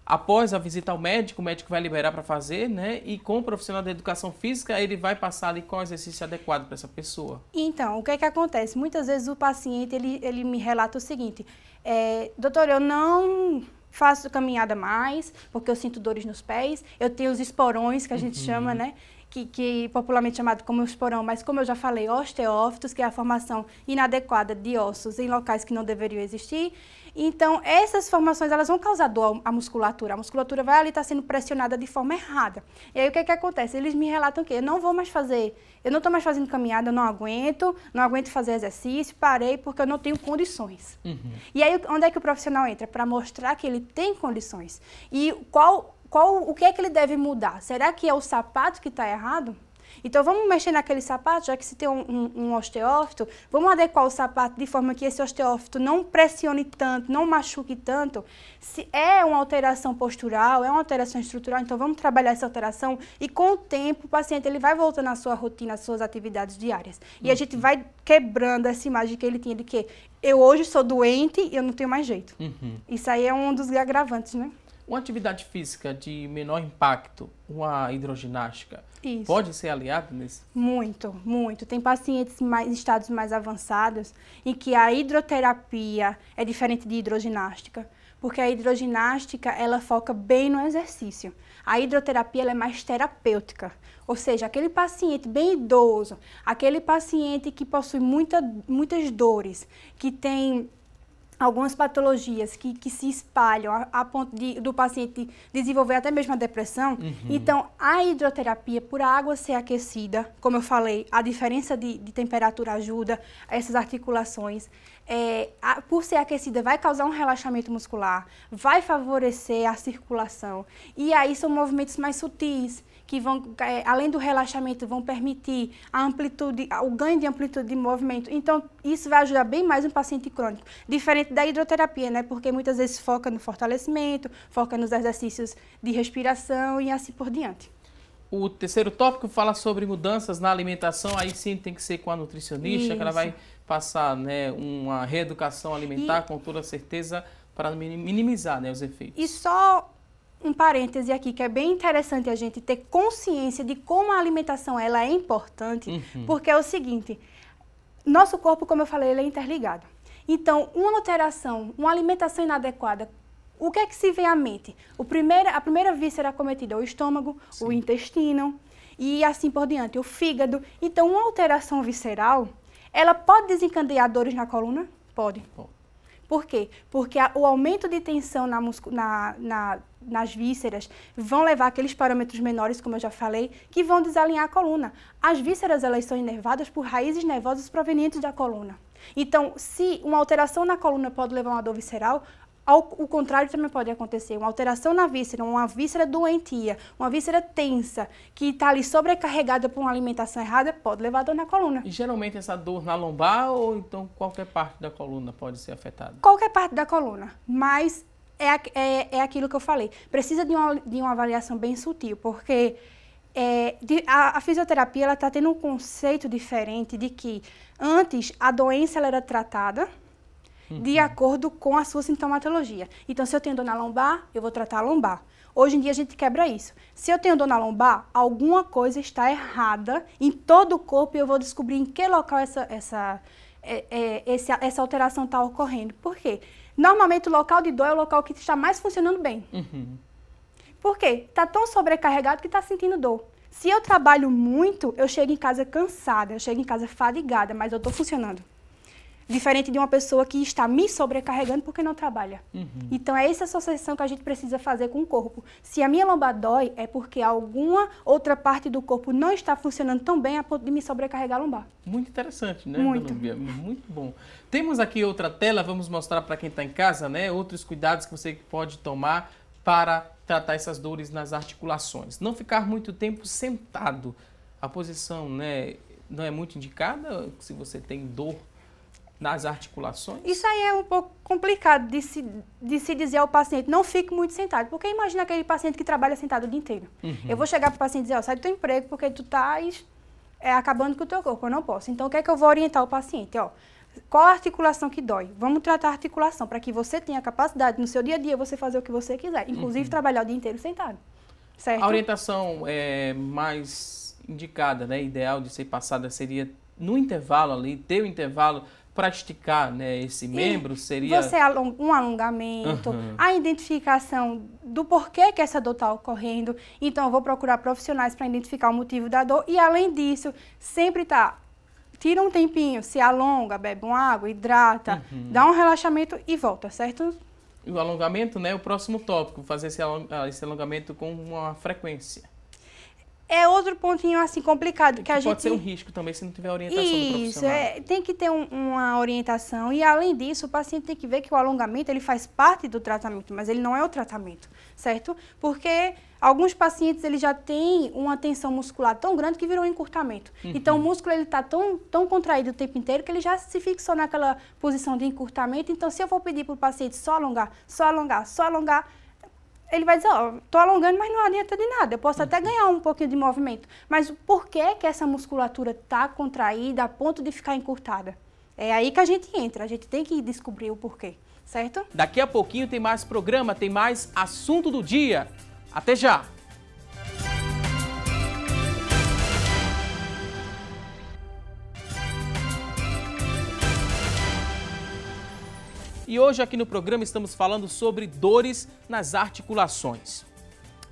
após a visita ao médico, o médico vai liberar para fazer, né? E com o profissional da educação física, ele vai passar ali qual exercício adequado para essa pessoa. Então, o que é que acontece? Muitas vezes o paciente, ele, ele me relata o seguinte, é, doutor, eu não faço caminhada mais, porque eu sinto dores nos pés, eu tenho os esporões, que a gente uhum. chama, né? que, que, popularmente chamado como esporão, mas como eu já falei, osteófitos, que é a formação inadequada de ossos em locais que não deveriam existir. Então, essas formações elas vão causar dor à musculatura. A musculatura vai ali estar tá sendo pressionada de forma errada. E aí o que, que acontece? Eles me relatam que eu não vou mais fazer, eu não estou mais fazendo caminhada, eu não aguento, não aguento fazer exercício, parei porque eu não tenho condições. Uhum. E aí onde é que o profissional entra? Para mostrar que ele tem condições. E qual qual, o que é que ele deve mudar? Será que é o sapato que está errado? Então vamos mexer naquele sapato, já que se tem um, um, um, osteófito, vamos adequar o sapato de forma que esse osteófito não pressione tanto, não machuque tanto. Se é uma alteração postural, é uma alteração estrutural, então vamos trabalhar essa alteração e com o tempo o paciente ele vai voltando à sua rotina, às suas atividades diárias. E a uhum. gente vai quebrando essa imagem que ele tinha de que eu hoje sou doente e eu não tenho mais jeito. Uhum. Isso aí é um dos agravantes, né? Uma atividade física de menor impacto, uma hidroginástica, Isso. pode ser aliada nesse? Muito, muito. Tem pacientes mais, em estados mais avançados em que a hidroterapia é diferente de hidroginástica, porque a hidroginástica ela foca bem no exercício. A hidroterapia ela é mais terapêutica, ou seja, aquele paciente bem idoso, aquele paciente que possui muita, muitas dores, que tem algumas patologias que, que se espalham a, a ponto de, do paciente desenvolver até mesmo a depressão. Uhum. Então, a hidroterapia, por a água ser aquecida, como eu falei, a diferença de, de temperatura ajuda essas articulações. É, a, por ser aquecida, vai causar um relaxamento muscular, vai favorecer a circulação. E aí são movimentos mais sutis que vão, é, além do relaxamento, vão permitir a amplitude, o ganho de amplitude de movimento. Então, isso vai ajudar bem mais um paciente crônico. Diferente da hidroterapia, né? Porque muitas vezes foca no fortalecimento, foca nos exercícios de respiração e assim por diante. O terceiro tópico fala sobre mudanças na alimentação, aí sim tem que ser com a nutricionista, isso. que ela vai passar né, uma reeducação alimentar, e... com toda certeza, para minimizar né, os efeitos. E só um parêntese aqui que é bem interessante a gente ter consciência de como a alimentação ela é importante, uhum. porque é o seguinte, nosso corpo, como eu falei, ele é interligado. Então, uma alteração, uma alimentação inadequada, o que é que se vem à mente? O primeira, a primeira víscera cometida é o estômago, Sim. o intestino e assim por diante, o fígado. Então, uma alteração visceral, ela pode desencadear dores na coluna? Pode. Por quê? Porque a, o aumento de tensão na, na, na nas vísceras vão levar aqueles parâmetros menores, como eu já falei, que vão desalinhar a coluna. As vísceras elas são inervadas por raízes nervosas provenientes da coluna. Então, se uma alteração na coluna pode levar a uma dor visceral, ao, o contrário também pode acontecer, uma alteração na víscera, uma víscera doentia, uma víscera tensa, que está ali sobrecarregada por uma alimentação errada, pode levar dor na coluna. E geralmente essa dor na lombar ou então qualquer parte da coluna pode ser afetada? Qualquer parte da coluna, mas é, é, é aquilo que eu falei. Precisa de uma, de uma avaliação bem sutil, porque é, de, a, a, fisioterapia está tendo um conceito diferente de que antes a doença era tratada uhum. de acordo com a sua sintomatologia. Então, se eu tenho dor na lombar, eu vou tratar a lombar. Hoje em dia a gente quebra isso. Se eu tenho dor na lombar, alguma coisa está errada em todo o corpo e eu vou descobrir em que local essa, essa, é, é, essa alteração está ocorrendo. Por quê? Normalmente, o local de dor é o local que está mais funcionando bem. Uhum. Por quê? Está tão sobrecarregado que está sentindo dor. Se eu trabalho muito, eu chego em casa cansada, eu chego em casa fadigada, mas eu estou funcionando. Diferente de uma pessoa que está me sobrecarregando porque não trabalha. Uhum. Então, é essa associação que a gente precisa fazer com o corpo. Se a minha lombar dói, é porque alguma outra parte do corpo não está funcionando tão bem a ponto de me sobrecarregar a lombar. Muito interessante, né, Muito. Lúbia? Muito bom. Temos aqui outra tela, vamos mostrar para quem está em casa, né? Outros cuidados que você pode tomar para tratar essas dores nas articulações. Não ficar muito tempo sentado. A posição, né, não é muito indicada se você tem dor nas articulações? Isso aí é um pouco complicado de se, de se dizer ao paciente, não fique muito sentado. Porque imagina aquele paciente que trabalha sentado o dia inteiro. Uhum. Eu vou chegar para o paciente e dizer, ó, oh, sai do teu emprego porque tu estás é, acabando com o teu corpo, eu não posso. Então, o que é que eu vou orientar o paciente? Ó, qual a articulação que dói? Vamos tratar a articulação para que você tenha capacidade no seu dia a dia você fazer o que você quiser, inclusive uhum. trabalhar o dia inteiro sentado. Certo? A orientação é mais indicada, né, ideal de ser passada seria no intervalo ali, ter o intervalo praticar né, esse membro e seria... Você along, um alongamento, uhum. a identificação do porquê que essa dor está ocorrendo. Então, eu vou procurar profissionais para identificar o motivo da dor. E, além disso, sempre tá tira um tempinho, se alonga, bebe uma água, hidrata, uhum. dá um relaxamento e volta, certo? E o alongamento, né? É o próximo tópico, fazer esse ah, alongamento com uma frequência é outro pontinho assim complicado que, que a pode gente pode ser um risco também se não tiver orientação isso do é, tem que ter um, uma orientação e além disso o paciente tem que ver que o alongamento ele faz parte do tratamento mas ele não é o tratamento certo porque alguns pacientes ele já têm uma tensão muscular tão grande que virou um encurtamento uhum. então o músculo ele está tão tão contraído o tempo inteiro que ele já se fixou naquela posição de encurtamento então se eu for pedir para o paciente só alongar só alongar só alongar ele vai dizer, ó, oh, tô alongando, mas não adianta de nada. Eu posso até ganhar um pouquinho de movimento. Mas por que que essa musculatura tá contraída a ponto de ficar encurtada? É aí que a gente entra, a gente tem que descobrir o porquê, certo? Daqui a pouquinho tem mais programa, tem mais assunto do dia. Até já! E hoje aqui no programa estamos falando sobre dores nas articulações.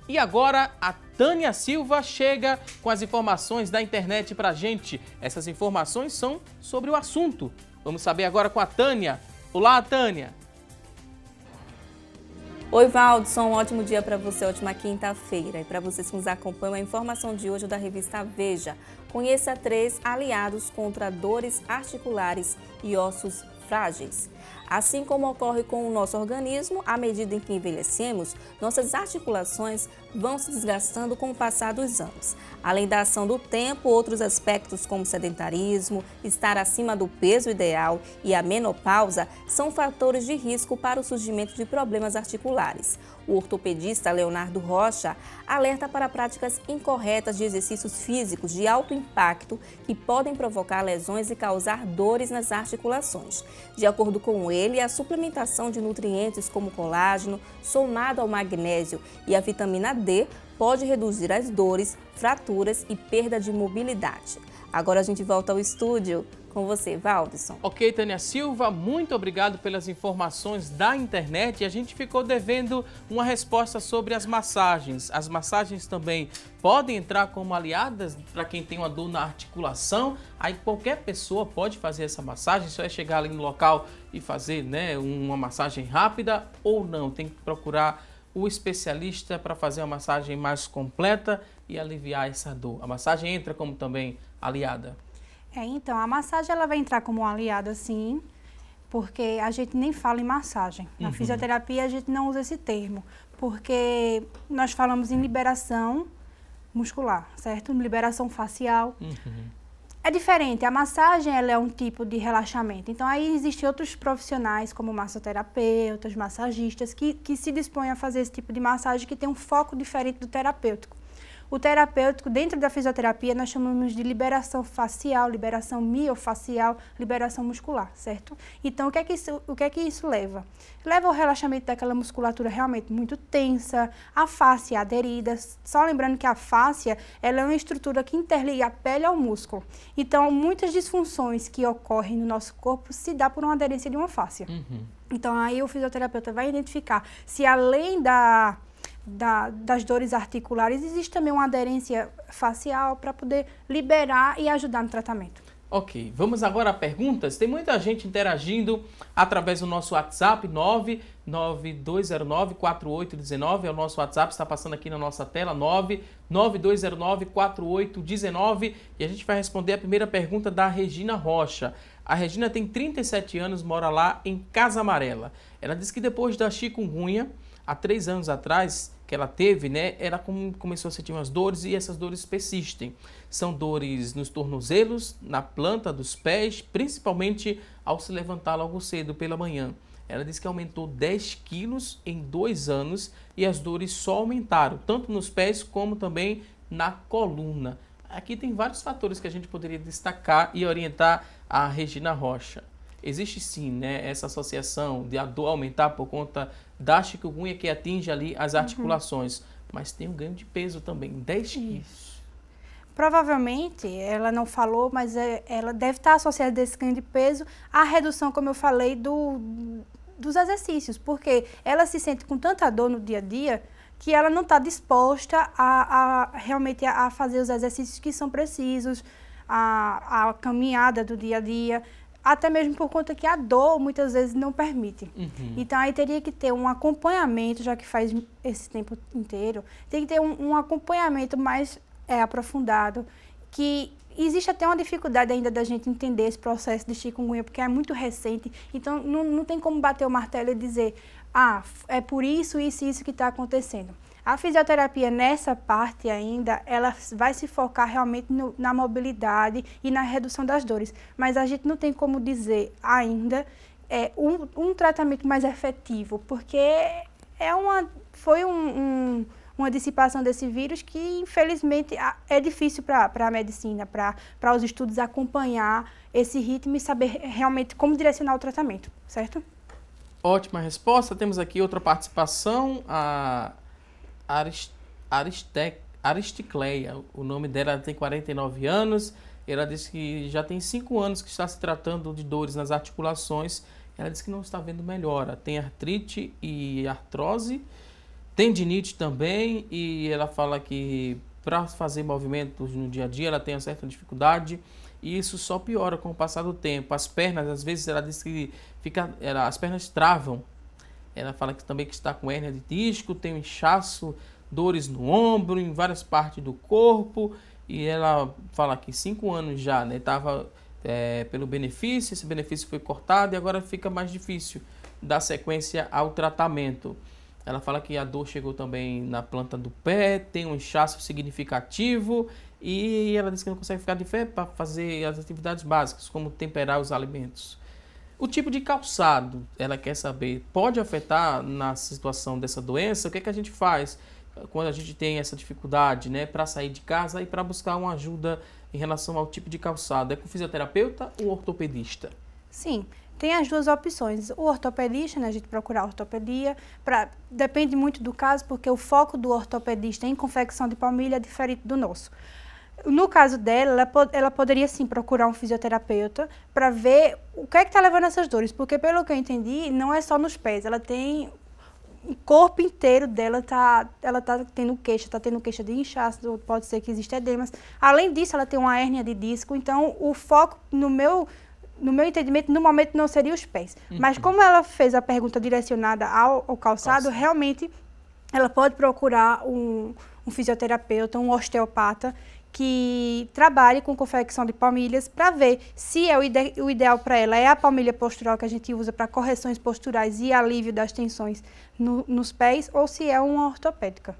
E agora a Tânia Silva chega com as informações da internet pra gente. Essas informações são sobre o assunto. Vamos saber agora com a Tânia. Olá, Tânia. Oi, Valdson, um ótimo dia para você, ótima quinta-feira. E para vocês que nos acompanham, a informação de hoje é da revista Veja. Conheça três aliados contra dores articulares e ossos frágeis. Assim como ocorre com o nosso organismo, à medida em que envelhecemos, nossas articulações vão se desgastando com o passar dos anos. Além da ação do tempo, outros aspectos como sedentarismo, estar acima do peso ideal e a menopausa são fatores de risco para o surgimento de problemas articulares. O ortopedista Leonardo Rocha alerta para práticas incorretas de exercícios físicos de alto impacto que podem provocar lesões e causar dores nas articulações. De acordo com ele, a suplementação de nutrientes como colágeno, somado ao magnésio e a vitamina D, pode reduzir as dores, fraturas e perda de mobilidade. Agora a gente volta ao estúdio. Com você, Valdisson. Ok, Tânia Silva, muito obrigado pelas informações da internet. A gente ficou devendo uma resposta sobre as massagens. As massagens também podem entrar como aliadas para quem tem uma dor na articulação. Aí qualquer pessoa pode fazer essa massagem, só é chegar ali no local e fazer né, uma massagem rápida ou não. Tem que procurar o especialista para fazer uma massagem mais completa e aliviar essa dor. A massagem entra como também aliada. É, então, a massagem ela vai entrar como um aliado, assim, porque a gente nem fala em massagem. Na uhum. fisioterapia a gente não usa esse termo, porque nós falamos em liberação muscular, certo? Liberação facial. Uhum. É diferente, a massagem ela é um tipo de relaxamento. Então aí existem outros profissionais, como massoterapeutas, massagistas, que, que se dispõem a fazer esse tipo de massagem que tem um foco diferente do terapêutico. O terapêutico, dentro da fisioterapia, nós chamamos de liberação facial, liberação miofacial, liberação muscular, certo? Então, o que é que isso, o que é que isso leva? Leva ao relaxamento daquela musculatura realmente muito tensa, a face aderida. Só lembrando que a face é uma estrutura que interliga a pele ao músculo. Então, muitas disfunções que ocorrem no nosso corpo se dá por uma aderência de uma face. Uhum. Então, aí o fisioterapeuta vai identificar se além da da, das dores articulares, existe também uma aderência facial para poder liberar e ajudar no tratamento. Ok, vamos agora a perguntas. Tem muita gente interagindo através do nosso WhatsApp 992094819. É o nosso WhatsApp, está passando aqui na nossa tela, 992094819. E a gente vai responder a primeira pergunta da Regina Rocha. A Regina tem 37 anos, mora lá em Casa Amarela. Ela diz que depois da chikungunya, há três anos atrás, que ela teve, né, ela começou a sentir umas dores e essas dores persistem. São dores nos tornozelos, na planta dos pés, principalmente ao se levantar logo cedo pela manhã. Ela disse que aumentou 10 quilos em dois anos e as dores só aumentaram, tanto nos pés como também na coluna. Aqui tem vários fatores que a gente poderia destacar e orientar a Regina Rocha existe sim né, essa associação de a dor aumentar por conta da chikungunya que atinge ali as uhum. articulações, uhum. mas tem um ganho de peso também, 10 quilos. Provavelmente, ela não falou, mas é, ela deve estar associada desse ganho de peso à redução, como eu falei, do, dos exercícios, porque ela se sente com tanta dor no dia a dia que ela não está disposta a, a realmente a, a, fazer os exercícios que são precisos, a, a caminhada do dia a dia até mesmo por conta que a dor muitas vezes não permite. Uhum. Então aí teria que ter um acompanhamento, já que faz esse tempo inteiro, tem que ter um, um acompanhamento mais é, aprofundado, que existe até uma dificuldade ainda da gente entender esse processo de chikungunya, porque é muito recente, então não, não tem como bater o martelo e dizer, ah, é por isso, isso e isso que está acontecendo. A fisioterapia nessa parte ainda, ela vai se focar realmente no, na mobilidade e na redução das dores, mas a gente não tem como dizer ainda é, um, um tratamento mais efetivo, porque é uma, foi um, um uma dissipação desse vírus que, infelizmente, é difícil para a medicina, para os estudos acompanhar esse ritmo e saber realmente como direcionar o tratamento, certo? Ótima resposta. Temos aqui outra participação. A Arist, Aristec, O nome dela tem 49 anos. Ela disse que já tem 5 anos que está se tratando de dores nas articulações. Ela disse que não está vendo melhora. Tem artrite e artrose. Tendinite também. E ela fala que para fazer movimentos no dia a dia ela tem uma certa dificuldade. E isso só piora com o passar do tempo. As pernas, às vezes, ela diz que fica, ela, as pernas travam ela fala que também que está com hérnia de disco, tem um inchaço, dores no ombro, em várias partes do corpo. E ela fala que cinco anos já, né? é, pelo benefício, esse benefício foi cortado e agora fica mais difícil dar sequência ao tratamento. Ela fala que a dor chegou também na planta do pé, tem um inchaço significativo e ela diz que não consegue ficar de pé para fazer as atividades básicas, como temperar os alimentos. O tipo de calçado, ela quer saber, pode afetar na situação dessa doença? O que, é que a gente faz quando a gente tem essa dificuldade, né, para sair de casa e para buscar uma ajuda em relação ao tipo de calçado? É com fisioterapeuta ou ortopedista? Sim, tem as duas opções. O ortopedista, né, a gente procurar ortopedia, pra, depende muito do caso, porque o foco do ortopedista em confecção de palmilha é diferente do nosso. No caso dela, ela, ela poderia sim procurar um fisioterapeuta para ver o que é que está levando essas dores, porque pelo que eu entendi, não é só nos pés, ela tem o corpo inteiro dela tá, ela tá tendo queixa, está tendo queixa de inchaço, pode ser que exista edemas. Além disso, ela tem uma hérnia de disco, então o foco no meu no meu entendimento, no momento não seria os pés. Uhum. Mas como ela fez a pergunta direcionada ao, ao calçado, realmente ela pode procurar um, um fisioterapeuta, um osteopata, que trabalhe com confecção de palmilhas para ver se é o, ide o ideal para ela é a palmilha postural que a gente usa para correções posturais e alívio das tensões no, nos pés ou se é uma ortopédica.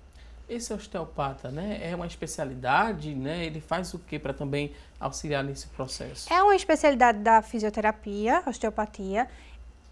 Esse osteopata, né, é uma especialidade, né? Ele faz o que para também auxiliar nesse processo? É uma especialidade da fisioterapia, osteopatia,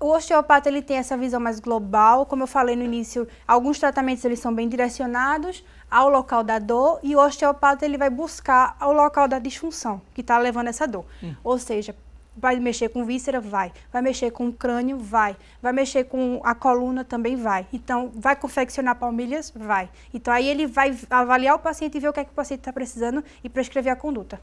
o osteopata ele tem essa visão mais global, como eu falei no início, alguns tratamentos eles são bem direcionados ao local da dor e o osteopata ele vai buscar ao local da disfunção que está levando essa dor. Hum. Ou seja, vai mexer com víscera, vai. Vai mexer com o crânio, vai. Vai mexer com a coluna, também vai. Então, vai confeccionar palmilhas, vai. Então, aí ele vai avaliar o paciente e ver o que é que o paciente está precisando e prescrever a conduta.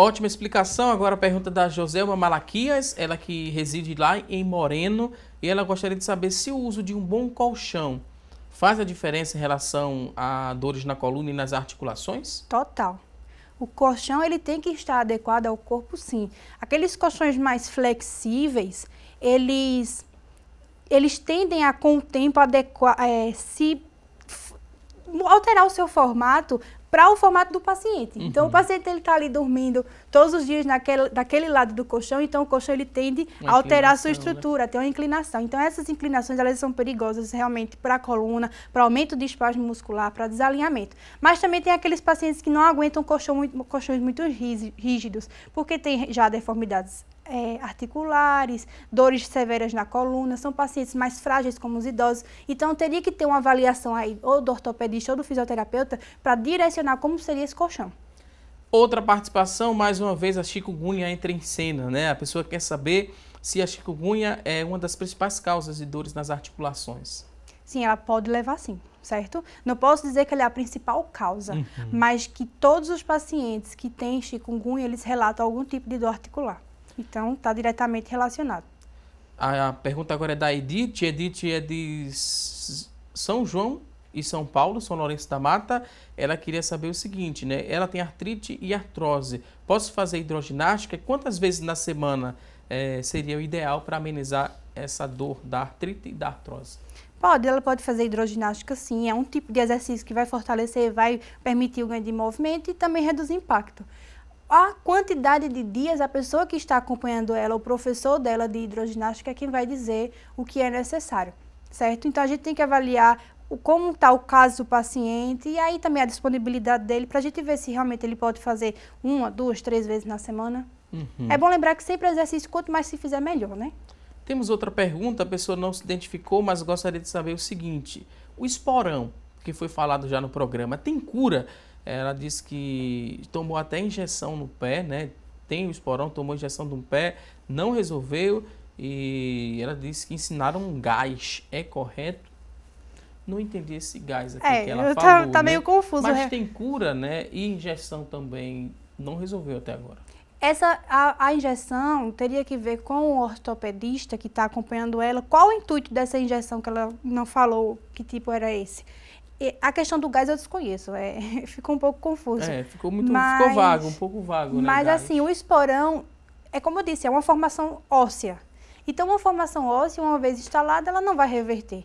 Ótima explicação. Agora a pergunta da Joselma Malaquias, ela que reside lá em Moreno, e ela gostaria de saber se o uso de um bom colchão faz a diferença em relação a dores na coluna e nas articulações? Total. O colchão ele tem que estar adequado ao corpo, sim. Aqueles colchões mais flexíveis, eles eles tendem a com o tempo adequar, é, eh, se alterar o seu formato para o formato do paciente. Uhum. Então, o uhum. paciente ele está ali dormindo todos os dias naquele, daquele lado do colchão, então o colchão ele tende uma a alterar a sua né? estrutura, né? ter uma inclinação. Então, essas inclinações elas são perigosas realmente para a coluna, para aumento de espasmo muscular, para desalinhamento. Mas também tem aqueles pacientes que não aguentam muito, colchões muito rígidos, porque tem já deformidades é, articulares, dores severas na coluna, são pacientes mais frágeis como os idosos. Então teria que ter uma avaliação aí ou do ortopedista ou do fisioterapeuta para direcionar como seria esse colchão. Outra participação, mais uma vez a chikungunya entra em cena, né? A pessoa quer saber se a chikungunya é uma das principais causas de dores nas articulações. Sim, ela pode levar sim, certo? Não posso dizer que ela é a principal causa, uhum. mas que todos os pacientes que têm chikungunya, eles relatam algum tipo de dor articular. Então, está diretamente relacionado. A pergunta agora é da Edith. Edith é de São João e São Paulo, São Lourenço da Mata. Ela queria saber o seguinte, né? Ela tem artrite e artrose. Posso fazer hidroginástica? Quantas vezes na semana é, seria o ideal para amenizar essa dor da artrite e da artrose? Pode, ela pode fazer hidroginástica sim, é um tipo de exercício que vai fortalecer, vai permitir o ganho de movimento e também reduz impacto a quantidade de dias, a pessoa que está acompanhando ela, o professor dela de hidroginástica é quem vai dizer o que é necessário, certo? Então a gente tem que avaliar o, como está o caso do paciente e aí também a disponibilidade dele para a gente ver se realmente ele pode fazer uma, duas, três vezes na semana. Uhum. É bom lembrar que sempre exercício, quanto mais se fizer, melhor, né? Temos outra pergunta, a pessoa não se identificou, mas gostaria de saber o seguinte: o esporão, que foi falado já no programa, tem cura? Ela disse que tomou até injeção no pé, né? Tem o esporão, tomou injeção no pé, não resolveu e ela disse que ensinaram um gás. É correto? Não entendi esse gás aqui é, que ela tá- falou. Tá, tá né? meio confuso. Mas é. tem cura, né? E injeção também não resolveu até agora. Essa, a, a, injeção teria que ver com o ortopedista que está acompanhando ela. Qual o intuito dessa injeção que ela não falou? Que tipo era esse? A questão do gás eu desconheço, é, ficou um pouco confuso. É, ficou muito mas, ficou vago, um pouco vago, né? Mas assim, o esporão, é como eu disse, é uma formação óssea. Então, uma formação óssea, uma vez instalada, ela não vai reverter.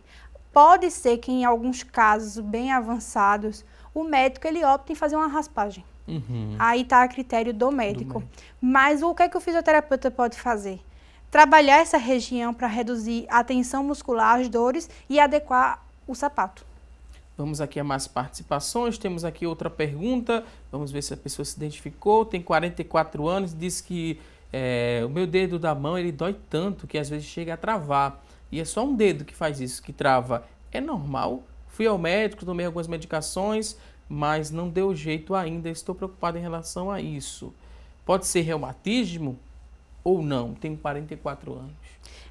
Pode ser que em alguns casos bem avançados, o médico ele opte em fazer uma raspagem. Uhum. Aí está a critério do médico. do médico. Mas o que é que o fisioterapeuta pode fazer? Trabalhar essa região para reduzir a tensão muscular, as dores e adequar o sapato. Vamos aqui a mais participações. Temos aqui outra pergunta. Vamos ver se a pessoa se identificou. Tem 44 anos diz que é, o meu dedo da mão ele dói tanto que às vezes chega a travar. E é só um dedo que faz isso, que trava. É normal? Fui ao médico, tomei algumas medicações, mas não deu jeito ainda. Estou preocupado em relação a isso. Pode ser reumatismo ou não? Tenho 44 anos.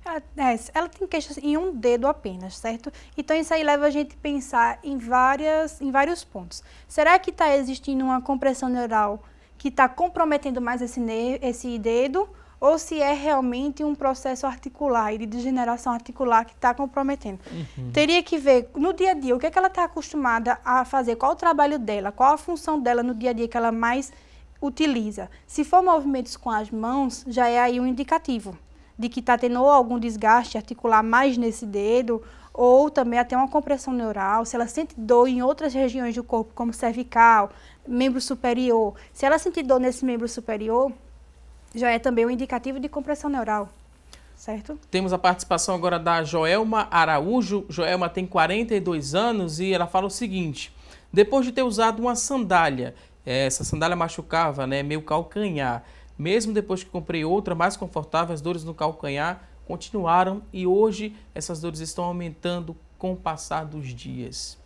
Ela, é, ela tem queixas em um dedo apenas, certo? Então isso aí leva a gente a pensar em, várias, em vários pontos. Será que está existindo uma compressão neural que está comprometendo mais esse, esse dedo? ou se é realmente um processo articular e de degeneração articular que está comprometendo. Uhum. Teria que ver no dia a dia o que, é que ela está acostumada a fazer, qual o trabalho dela, qual a função dela no dia a dia que ela mais utiliza. Se for movimentos com as mãos, já é aí um indicativo de que está tendo algum desgaste articular mais nesse dedo, ou também até uma compressão neural, se ela sente dor em outras regiões do corpo, como cervical, membro superior. Se ela sentir dor nesse membro superior, já é também um indicativo de compressão neural. Certo? Temos a participação agora da Joelma Araújo. Joelma tem 42 anos e ela fala o seguinte: depois de ter usado uma sandália, eh, essa sandália machucava, né, meu calcanhar. Mesmo depois que comprei outra mais confortável, as dores no calcanhar continuaram e hoje essas dores estão aumentando com o passar dos dias.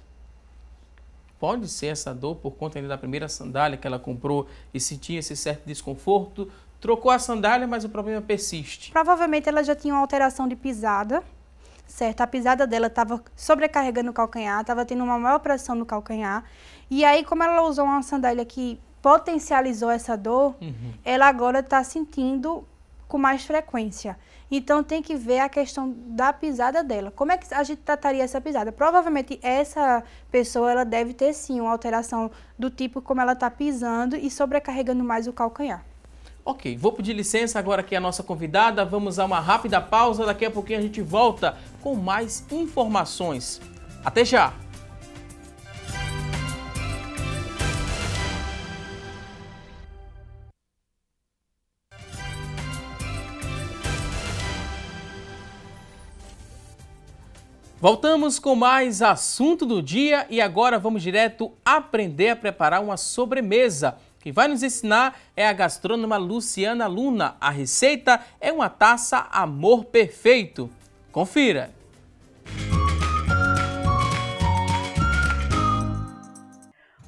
Pode ser essa dor por conta ainda da primeira sandália que ela comprou e sentia esse certo desconforto. Trocou a sandália, mas o problema persiste. Provavelmente ela já tinha uma alteração de pisada, certo? A pisada dela estava sobrecarregando o calcanhar, estava tendo uma maior pressão no calcanhar. E aí, como ela usou uma sandália que potencializou essa dor, uhum. ela agora está sentindo com mais frequência. Então tem que ver a questão da pisada dela. Como é que a gente trataria essa pisada? Provavelmente essa pessoa ela deve ter sim uma alteração do tipo como ela está pisando e sobrecarregando mais o calcanhar. Ok, vou pedir licença agora aqui a nossa convidada. Vamos a uma rápida pausa. Daqui a pouquinho a gente volta com mais informações. Até já! Voltamos com mais assunto do dia e agora vamos direto aprender a preparar uma sobremesa. Quem vai nos ensinar é a gastrônoma Luciana Luna. A receita é uma taça amor perfeito. Confira!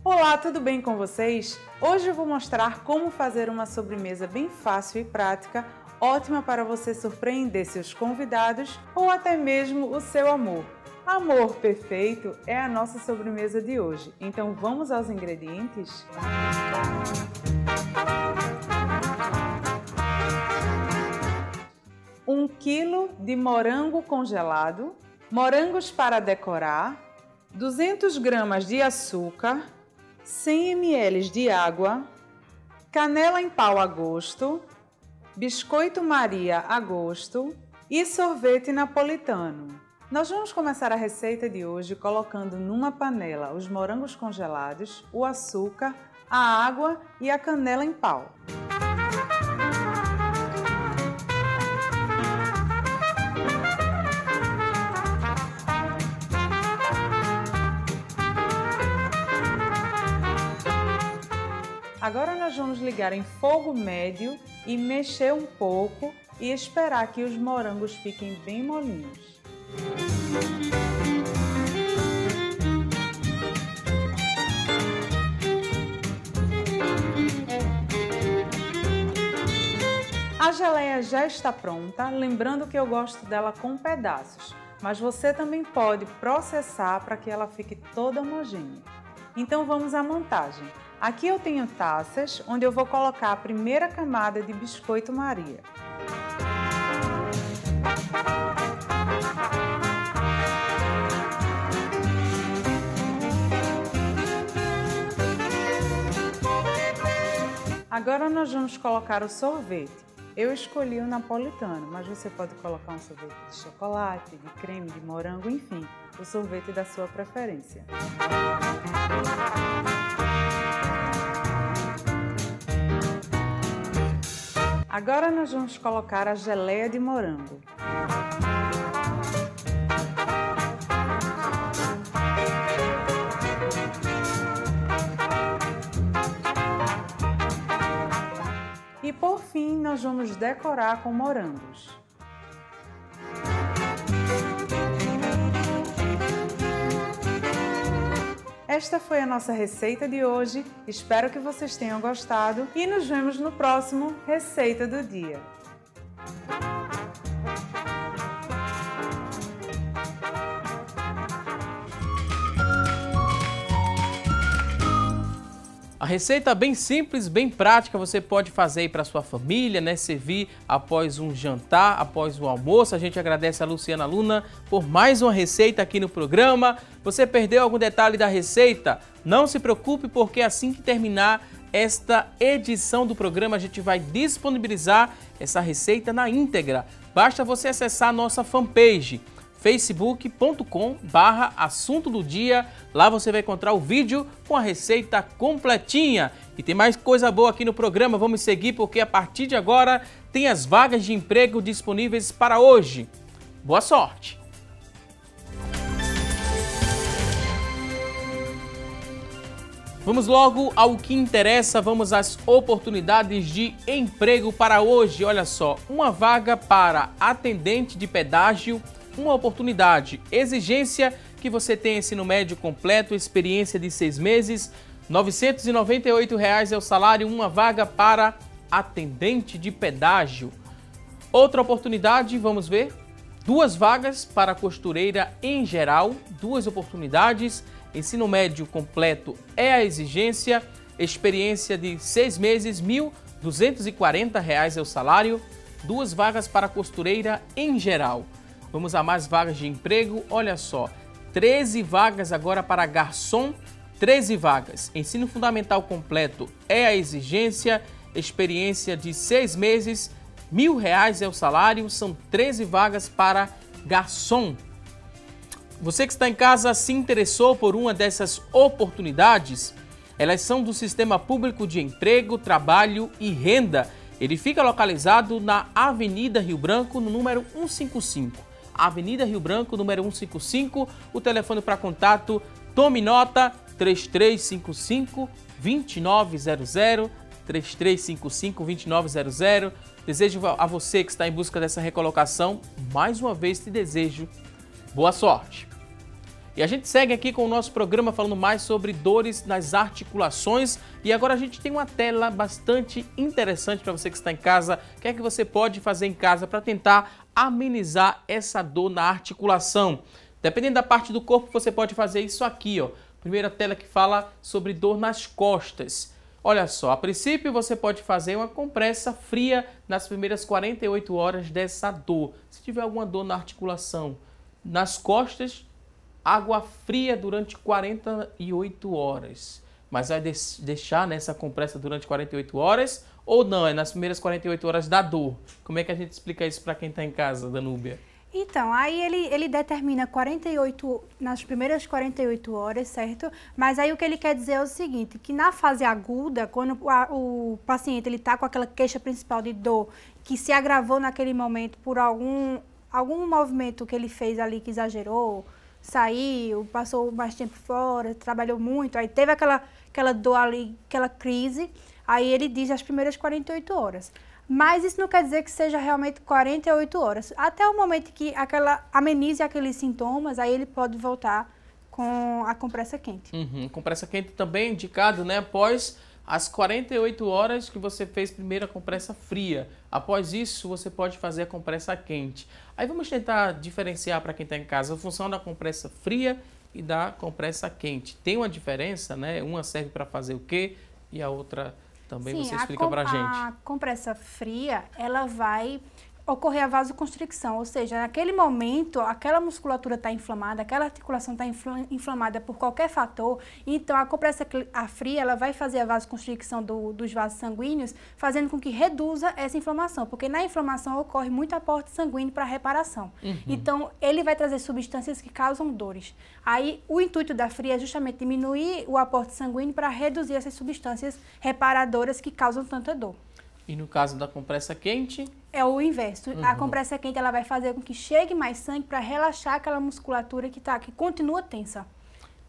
Olá, tudo bem com vocês? Hoje eu vou mostrar como fazer uma sobremesa bem fácil e prática ótima para você surpreender seus convidados ou até mesmo o seu amor. Amor perfeito é a nossa sobremesa de hoje. Então vamos aos ingredientes? Um quilo de morango congelado, morangos para decorar, 200 gramas de açúcar, 100 ml de água, canela em pau a gosto, biscoito Maria a gosto e sorvete napolitano. Nós vamos começar a receita de hoje colocando numa panela os morangos congelados, o açúcar, a água e a canela em pau. Agora nós vamos ligar em fogo médio e mexer um pouco e esperar que os morangos fiquem bem molinhos. A geleia já está pronta, lembrando que eu gosto dela com pedaços, mas você também pode processar para que ela fique toda homogênea. Então vamos à montagem. Aqui eu tenho taças onde eu vou colocar a primeira camada de biscoito Maria. Agora nós vamos colocar o sorvete. Eu escolhi o napolitano, mas você pode colocar um sorvete de chocolate, de creme, de morango, enfim, o sorvete da sua preferência. Música Agora nós vamos colocar a geleia de morango. E por fim, nós vamos decorar com morangos. Esta foi a nossa receita de hoje, espero que vocês tenham gostado e nos vemos no próximo Receita do Dia. receita bem simples, bem prática, você pode fazer aí para sua família, né? Servir após um jantar, após o um almoço. A gente agradece a Luciana Luna por mais uma receita aqui no programa. Você perdeu algum detalhe da receita? Não se preocupe, porque assim que terminar esta edição do programa, a gente vai disponibilizar essa receita na íntegra. Basta você acessar a nossa fanpage facebook.com barra assunto do dia. Lá você vai encontrar o vídeo com a receita completinha. E tem mais coisa boa aqui no programa, vamos seguir porque a partir de agora tem as vagas de emprego disponíveis para hoje. Boa sorte! Vamos logo ao que interessa, vamos às oportunidades de emprego para hoje. Olha só, uma vaga para atendente de pedágio uma oportunidade. Exigência que você tenha ensino médio completo, experiência de seis meses. R$ 998,00 é o salário, uma vaga para atendente de pedágio. Outra oportunidade, vamos ver? Duas vagas para costureira em geral, duas oportunidades. Ensino médio completo é a exigência, experiência de seis meses, R$ 1.240 é o salário, duas vagas para costureira em geral. Vamos a mais vagas de emprego. Olha só, 13 vagas agora para garçom, 13 vagas. Ensino fundamental completo é a exigência, experiência de seis meses, mil reais é o salário, são 13 vagas para garçom. Você que está em casa se interessou por uma dessas oportunidades? Elas são do Sistema Público de Emprego, Trabalho e Renda. Ele fica localizado na Avenida Rio Branco, no número 155. Avenida Rio Branco, número 155. O telefone para contato, tome nota, 3355-2900, 3355-2900. Desejo a você que está em busca dessa recolocação, mais uma vez te desejo boa sorte. E a gente segue aqui com o nosso programa falando mais sobre dores nas articulações. E agora a gente tem uma tela bastante interessante para você que está em casa. O que é que você pode fazer em casa para tentar amenizar essa dor na articulação. Dependendo da parte do corpo, você pode fazer isso aqui, ó. Primeira tela que fala sobre dor nas costas. Olha só, a princípio você pode fazer uma compressa fria nas primeiras 48 horas dessa dor. Se tiver alguma dor na articulação, nas costas, água fria durante 48 horas. Mas vai deixar nessa compressa durante 48 horas ou não, é nas primeiras 48 horas da dor. Como é que a gente explica isso para quem está em casa, Danúbia? Então, aí ele, ele determina 48, nas primeiras 48 horas, certo? Mas aí o que ele quer dizer é o seguinte, que na fase aguda, quando o, o paciente ele está com aquela queixa principal de dor, que se agravou naquele momento por algum, algum movimento que ele fez ali que exagerou, saiu, passou mais tempo fora, trabalhou muito, aí teve aquela, aquela dor ali, aquela crise, Aí ele diz as primeiras 48 horas. Mas isso não quer dizer que seja realmente 48 horas. Até o momento que aquela amenize aqueles sintomas, aí ele pode voltar com a compressa quente. Uhum. Compressa quente também é indicado, né? Após as 48 horas que você fez primeiro a compressa fria. Após isso, você pode fazer a compressa quente. Aí vamos tentar diferenciar para quem está em casa a função da compressa fria e da compressa quente. Tem uma diferença, né? Uma serve para fazer o quê e a outra também Sim, você explica para gente. A compressa fria, ela vai ocorrer a vasoconstricção, ou seja, naquele momento aquela musculatura está inflamada, aquela articulação está infl inflamada por qualquer fator, então a compressa a fria ela vai fazer a vasoconstricção do, dos vasos sanguíneos, fazendo com que reduza essa inflamação, porque na inflamação ocorre muito aporte sanguíneo para reparação. Uhum. Então ele vai trazer substâncias que causam dores. Aí o intuito da fria é justamente diminuir o aporte sanguíneo para reduzir essas substâncias reparadoras que causam tanta dor. E no caso da compressa quente? É o inverso. Uhum. A compressa quente ela vai fazer com que chegue mais sangue para relaxar aquela musculatura que tá que continua tensa.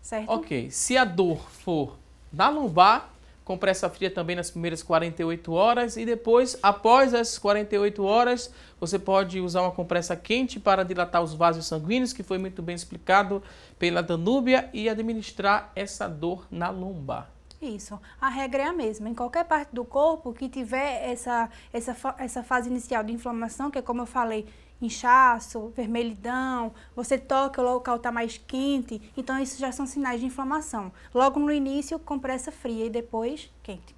Certo? OK. Se a dor for na lombar, compressa fria também nas primeiras 48 horas e depois, após as 48 horas, você pode usar uma compressa quente para dilatar os vasos sanguíneos, que foi muito bem explicado pela Danúbia, e administrar essa dor na lombar. Isso. A regra é a mesma. Em qualquer parte do corpo que tiver essa, essa, essa fase inicial de inflamação, que é como eu falei, inchaço, vermelhidão, você toca, o local está mais quente. Então, isso já são sinais de inflamação. Logo no início, compressa fria e depois quente.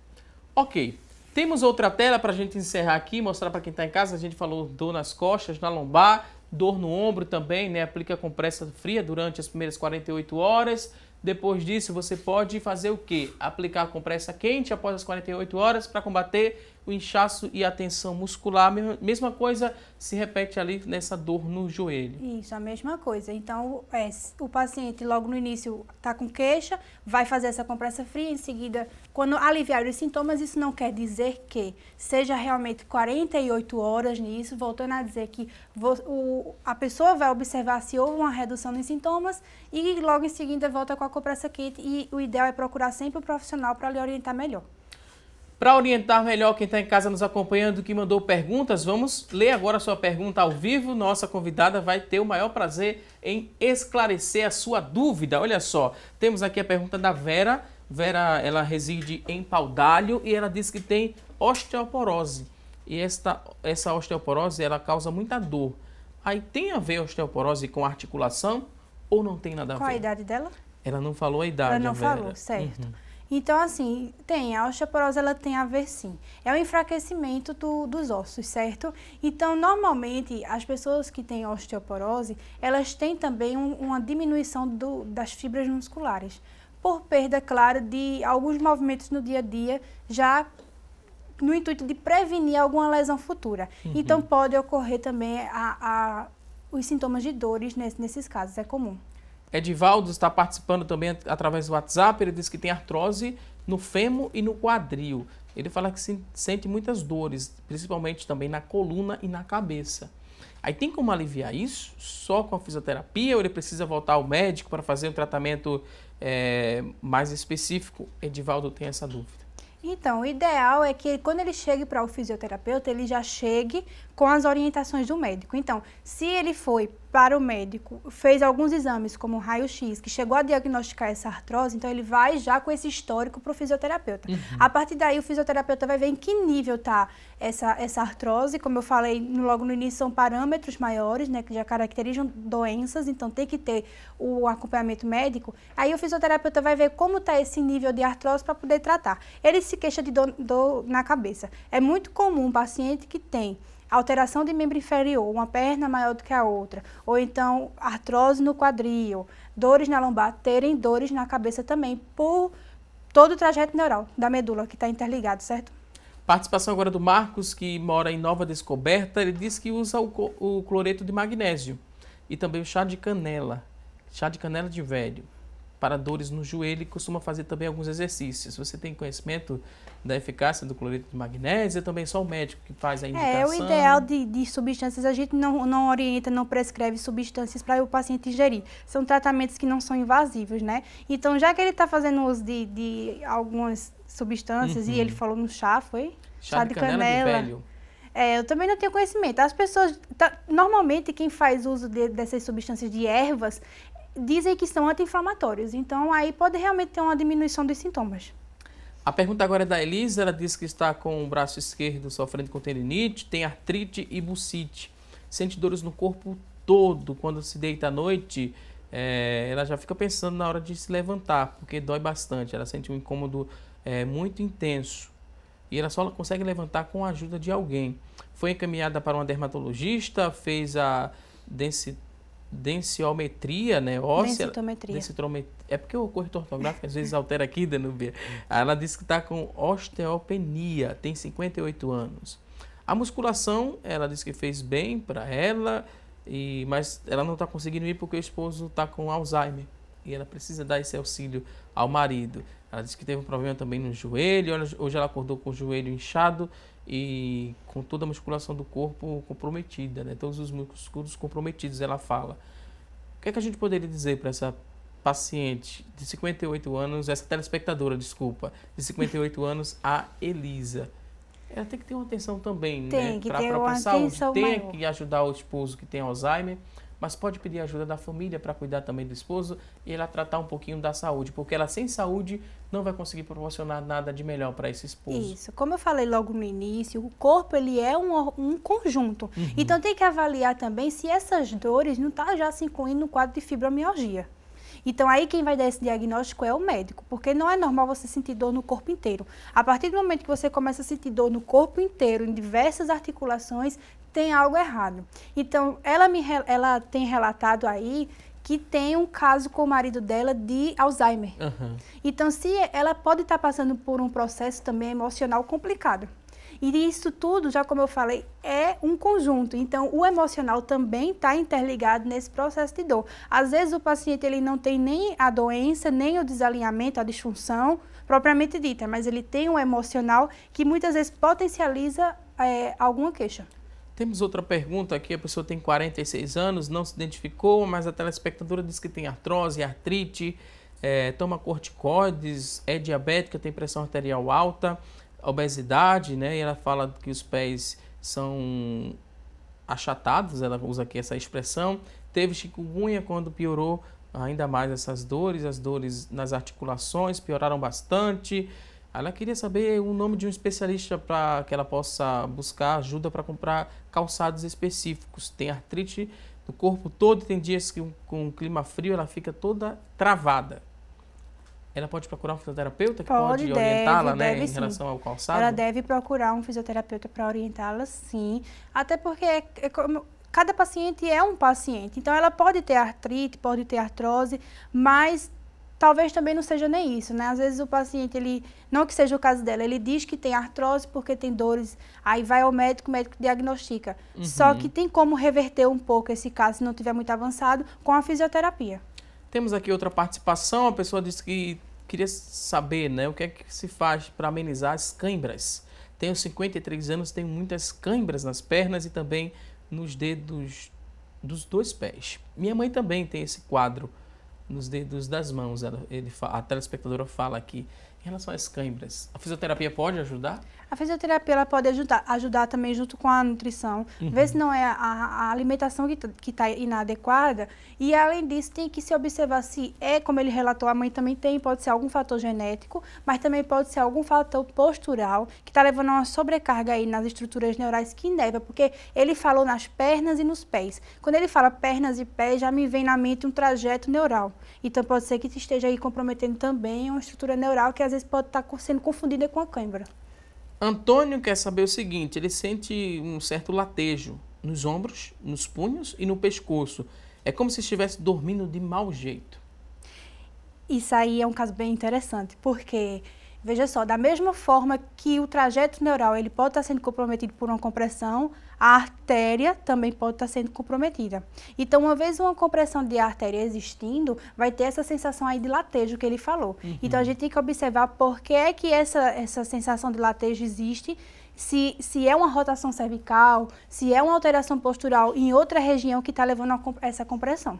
Ok. Temos outra tela para a gente encerrar aqui, mostrar para quem está em casa. A gente falou dor nas costas, na lombar, dor no ombro também, né? Aplica compressa fria durante as primeiras 48 horas. Depois disso, você pode fazer o quê? Aplicar compressa quente após as 48 horas para combater o inchaço e a tensão muscular. Mesma coisa se repete ali nessa dor no joelho. Isso, a mesma coisa. Então, é, o paciente logo no início está com queixa, vai fazer essa compressa fria, em seguida, quando aliviar os sintomas, isso não quer dizer que seja realmente 48 horas nisso, voltando a dizer que o, a pessoa vai observar se houve uma redução nos sintomas e logo em seguida volta com a essa kit e o ideal é procurar sempre o profissional para lhe orientar melhor. Para orientar melhor quem está em casa nos acompanhando, que mandou perguntas, vamos ler agora a sua pergunta ao vivo. Nossa convidada vai ter o maior prazer em esclarecer a sua dúvida. Olha só, temos aqui a pergunta da Vera. Vera, ela reside em Paudalho e ela diz que tem osteoporose. E esta, essa osteoporose, ela causa muita dor. Aí tem a ver a osteoporose com articulação ou não tem nada a Qual ver? Qual a idade dela? Ela não falou a idade, Ela não Vera. falou, certo. Uhum. Então, assim, tem, a osteoporose ela tem a ver sim. É o enfraquecimento do, dos ossos, certo? Então, normalmente, as pessoas que têm osteoporose, elas têm também um, uma diminuição do, das fibras musculares, por perda, claro, de alguns movimentos no dia a dia, já no intuito de prevenir alguma lesão futura. Uhum. Então, pode ocorrer também a, a, os sintomas de dores nesse, né, nesses casos, é comum. Edivaldo está participando também através do WhatsApp. Ele diz que tem artrose no fêmur e no quadril. Ele fala que se sente muitas dores, principalmente também na coluna e na cabeça. Aí tem como aliviar isso só com a fisioterapia ou ele precisa voltar ao médico para fazer um tratamento é, mais específico? Edivaldo tem essa dúvida. Então, o ideal é que quando ele chegue para o fisioterapeuta, ele já chegue com as orientações do médico. Então, se ele foi para o médico, fez alguns exames, como raio-x, que chegou a diagnosticar essa artrose, então ele vai já com esse histórico para o fisioterapeuta. Uhum. A partir daí, o fisioterapeuta vai ver em que nível está essa, essa artrose. Como eu falei logo no início, são parâmetros maiores, né, que já caracterizam doenças, então tem que ter o acompanhamento médico. Aí o fisioterapeuta vai ver como está esse nível de artrose para poder tratar. Ele se queixa de dor, dor na cabeça. É muito comum um paciente que tem alteração de membro inferior, uma perna maior do que a outra, ou então artrose no quadril, dores na lombar, terem dores na cabeça também, por todo o trajeto neural da medula que está interligado, certo? Participação agora do Marcos, que mora em Nova Descoberta, ele diz que usa o, cloreto de magnésio e também o chá de canela, chá de canela de velho para dores no joelho e costuma fazer também alguns exercícios. Você tem conhecimento da eficácia do cloreto de magnésio? É também só o médico que faz a indicação? É, o ideal de, de substâncias, a gente não, não orienta, não prescreve substâncias para o paciente ingerir. São tratamentos que não são invasivos, né? Então, já que ele está fazendo uso de, de algumas substâncias, uhum. e ele falou no chá, foi? Chá, chá de, de, canela. canela. De velho. É, eu também não tenho conhecimento. As pessoas, tá, normalmente quem faz uso de, dessas substâncias de ervas dizem que são anti-inflamatórios. Então, aí pode realmente ter uma diminuição dos sintomas. A pergunta agora é da Elisa. Ela diz que está com o braço esquerdo sofrendo com tendinite, tem artrite e bucite. Sente dores no corpo todo. Quando se deita à noite, é, ela já fica pensando na hora de se levantar, porque dói bastante. Ela sente um incômodo é, muito intenso. E ela só consegue levantar com a ajuda de alguém. Foi encaminhada para uma dermatologista, fez a densidade densiometria, né? Óssea, densitometria. densitometria. É porque o corretor ortográfico às vezes altera aqui, Danubia. Ela disse que está com osteopenia, tem 58 anos. A musculação, ela disse que fez bem para ela, e, mas ela não está conseguindo ir porque o esposo está com Alzheimer. E ela precisa dar esse auxílio ao marido. Ela disse que teve um problema também no joelho, hoje ela acordou com o joelho inchado e com toda a musculação do corpo comprometida, né? Todos os músculos comprometidos, ela fala. O que é que a gente poderia dizer para essa paciente de 58 anos, essa telespectadora, desculpa, de 58 anos, a Elisa? Ela tem que ter uma atenção também, tem né? Para a própria saúde. Tem maior. que ajudar o esposo que tem Alzheimer, mas pode pedir ajuda da família para cuidar também do esposo e ela tratar um pouquinho da saúde, porque ela sem saúde não vai conseguir proporcionar nada de melhor para esse esposo. Isso, como eu falei logo no início, o corpo ele é um, um conjunto. Uhum. Então tem que avaliar também se essas dores não estão tá já se incluindo no quadro de fibromialgia. Então, aí quem vai dar esse diagnóstico é o médico, porque não é normal você sentir dor no corpo inteiro. A partir do momento que você começa a sentir dor no corpo inteiro, em diversas articulações, tem algo errado. Então, ela, me, ela tem relatado aí que tem um caso com o marido dela de Alzheimer. Uhum. Então, se ela pode estar tá passando por um processo também emocional complicado. E isso tudo, já como eu falei, é um conjunto. Então, o emocional também está interligado nesse processo de dor. Às vezes, o paciente ele não tem nem a doença, nem o desalinhamento, a disfunção propriamente dita, mas ele tem um emocional que muitas vezes potencializa é, alguma queixa. Temos outra pergunta aqui, a pessoa tem 46 anos, não se identificou, mas a telespectadora diz que tem artrose, artrite, é, toma corticoides, é diabética, tem pressão arterial alta, obesidade, né? E ela fala que os pés são achatados, ela usa aqui essa expressão. Teve chikungunya quando piorou ainda mais essas dores, as dores nas articulações pioraram bastante. Ela queria saber o nome de um especialista para que ela possa buscar ajuda para comprar calçados específicos. Tem artrite no corpo todo, tem dias que com o clima frio ela fica toda travada. Ela pode procurar um fisioterapeuta que pode, pode orientá-la, né, em relação ao calçado? Ela deve procurar um fisioterapeuta para orientá-la, sim. Até porque é, é como, cada paciente é um paciente. Então, ela pode ter artrite, pode ter artrose, mas talvez também não seja nem isso, né? Às vezes o paciente, ele, não que seja o caso dela, ele diz que tem artrose porque tem dores, aí vai ao médico, o médico diagnostica. Uhum. Só que tem como reverter um pouco esse caso, se não tiver muito avançado, com a fisioterapia. Temos aqui outra participação, a pessoa disse que queria saber, né, o que é que se faz para amenizar as câimbras. Tenho 53 anos, tenho muitas câimbras nas pernas e também nos dedos dos dois pés. Minha mãe também tem esse quadro nos dedos das mãos. Ela, ele, a telespectadora fala que em relação às câimbras, a fisioterapia pode ajudar? A fisioterapia ela pode ajudar, ajudar também junto com a nutrição. Uhum. Ver se não é a, a alimentação que está inadequada. E além disso, tem que se observar se é, como ele relatou, a mãe também tem, pode ser algum fator genético, mas também pode ser algum fator postural que está levando a uma sobrecarga aí nas estruturas neurais que indeva, porque ele falou nas pernas e nos pés. Quando ele fala pernas e pés, já me vem na mente um trajeto neural. Então pode ser que esteja aí comprometendo também uma estrutura neural que às às vezes pode estar tá sendo confundida com a cãibra. Antônio quer saber o seguinte: ele sente um certo latejo nos ombros, nos punhos e no pescoço. É como se estivesse dormindo de mau jeito. Isso aí é um caso bem interessante, porque Veja só, da mesma forma que o trajeto neural ele pode estar sendo comprometido por uma compressão, a artéria também pode estar sendo comprometida. Então, uma vez uma compressão de artéria existindo, vai ter essa sensação aí de latejo que ele falou. Uhum. Então, a gente tem que observar por que é que essa, essa sensação de latejo existe, se, se é uma rotação cervical, se é uma alteração postural em outra região que está levando a, essa compressão.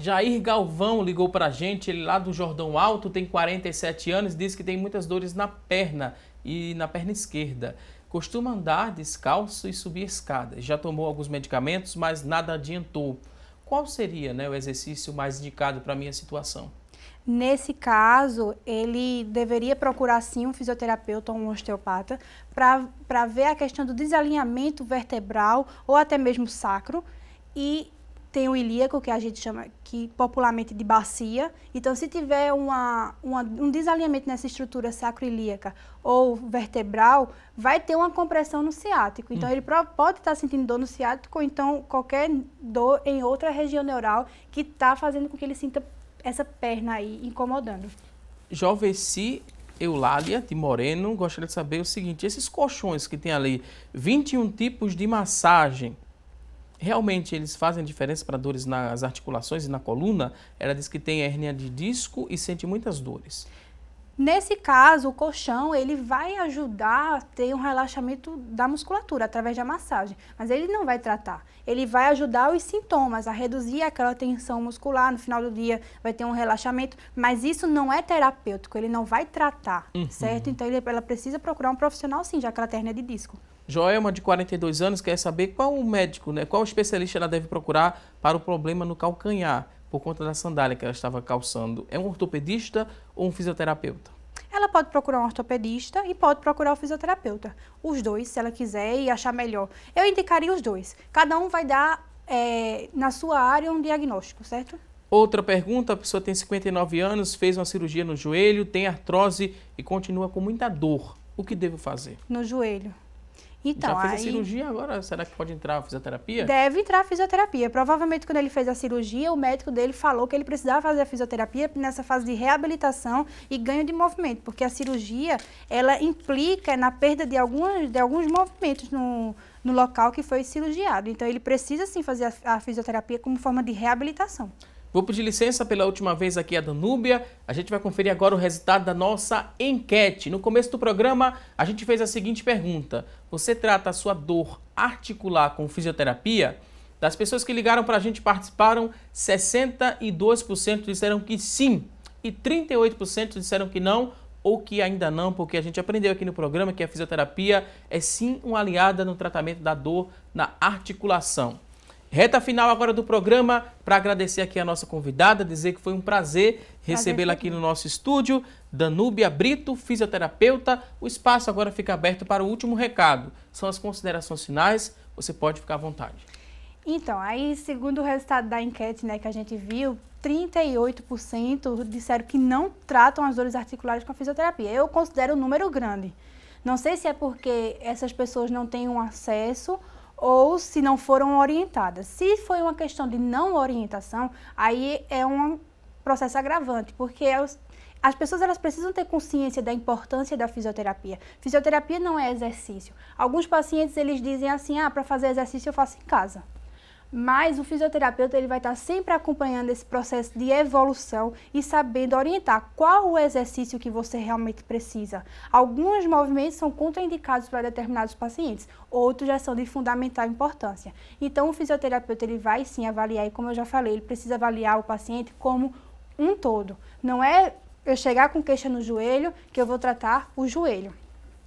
Jair Galvão ligou para a gente, ele lá do Jordão Alto, tem 47 anos, diz que tem muitas dores na perna e na perna esquerda. Costuma andar descalço e subir escadas. Já tomou alguns medicamentos, mas nada adiantou. Qual seria né, o exercício mais indicado para a minha situação? Nesse caso, ele deveria procurar sim um fisioterapeuta ou um osteopata para ver a questão do desalinhamento vertebral ou até mesmo sacro e tem o ilíaco, que a gente chama que popularmente de bacia. Então, se tiver uma, uma, um desalinhamento nessa estrutura sacroilíaca ou vertebral, vai ter uma compressão no ciático. Então, hum. ele pode estar tá sentindo dor no ciático, ou então qualquer dor em outra região neural que está fazendo com que ele sinta essa perna aí incomodando. Joveci Eulália, de Moreno, gostaria de saber o seguinte, esses colchões que tem ali, 21 tipos de massagem, realmente eles fazem diferença para dores nas articulações e na coluna? Ela diz que tem hérnia de disco e sente muitas dores. Nesse caso, o colchão ele vai ajudar a ter um relaxamento da musculatura através da massagem, mas ele não vai tratar. Ele vai ajudar os sintomas a reduzir aquela tensão muscular. No final do dia vai ter um relaxamento, mas isso não é terapêutico. Ele não vai tratar, uhum. certo? Então ele, ela precisa procurar um profissional, sim, já que ela tem de disco. Joelma, é de 42 anos, quer saber qual o médico, né, qual especialista ela deve procurar para o problema no calcanhar, por conta da sandália que ela estava calçando. É um ortopedista ou um fisioterapeuta? Ela pode procurar um ortopedista e pode procurar o um fisioterapeuta. Os dois, se ela quiser e achar melhor. Eu indicaria os dois. Cada um vai dar, é, na sua área, um diagnóstico, certo? Outra pergunta, a pessoa tem 59 anos, fez uma cirurgia no joelho, tem artrose e continua com muita dor. O que devo fazer? No joelho. Então, Já fez aí, a cirurgia agora? Será que pode entrar a fisioterapia? Deve entrar a fisioterapia. Provavelmente, quando ele fez a cirurgia, o médico dele falou que ele precisava fazer a fisioterapia nessa fase de reabilitação e ganho de movimento, porque a cirurgia, ela implica na perda de, alguns de alguns movimentos no, no local que foi cirurgiado. Então, ele precisa, sim, fazer a, a fisioterapia como forma de reabilitação. Vou pedir licença pela última vez aqui a Danúbia. A gente vai conferir agora o resultado da nossa enquete. No começo do programa, a gente fez a seguinte pergunta: Você trata a sua dor articular com fisioterapia? Das pessoas que ligaram para a gente participaram, 62% disseram que sim e 38% disseram que não ou que ainda não, porque a gente aprendeu aqui no programa que a fisioterapia é sim uma aliada no tratamento da dor na articulação. Reta final agora do programa, para agradecer aqui a nossa convidada, dizer que foi um prazer recebê-la aqui no nosso estúdio, Danúbia Brito, fisioterapeuta. O espaço agora fica aberto para o último recado. São as considerações finais, você pode ficar à vontade. Então, aí segundo o resultado da enquete né, que a gente viu, 38% disseram que não tratam as dores articulares com a fisioterapia. Eu considero um número grande. Não sei se é porque essas pessoas não têm um acesso ou se não foram orientadas. Se foi uma questão de não orientação, aí é um processo agravante, porque as pessoas elas precisam ter consciência da importância da fisioterapia. Fisioterapia não é exercício. Alguns pacientes eles dizem assim: "Ah, para fazer exercício eu faço em casa" mas o fisioterapeuta ele vai estar tá sempre acompanhando esse processo de evolução e sabendo orientar qual o exercício que você realmente precisa. Alguns movimentos são contraindicados para determinados pacientes, outros já são de fundamental importância. Então o fisioterapeuta ele vai sim avaliar e como eu já falei, ele precisa avaliar o paciente como um todo. Não é eu chegar com queixa no joelho que eu vou tratar o joelho.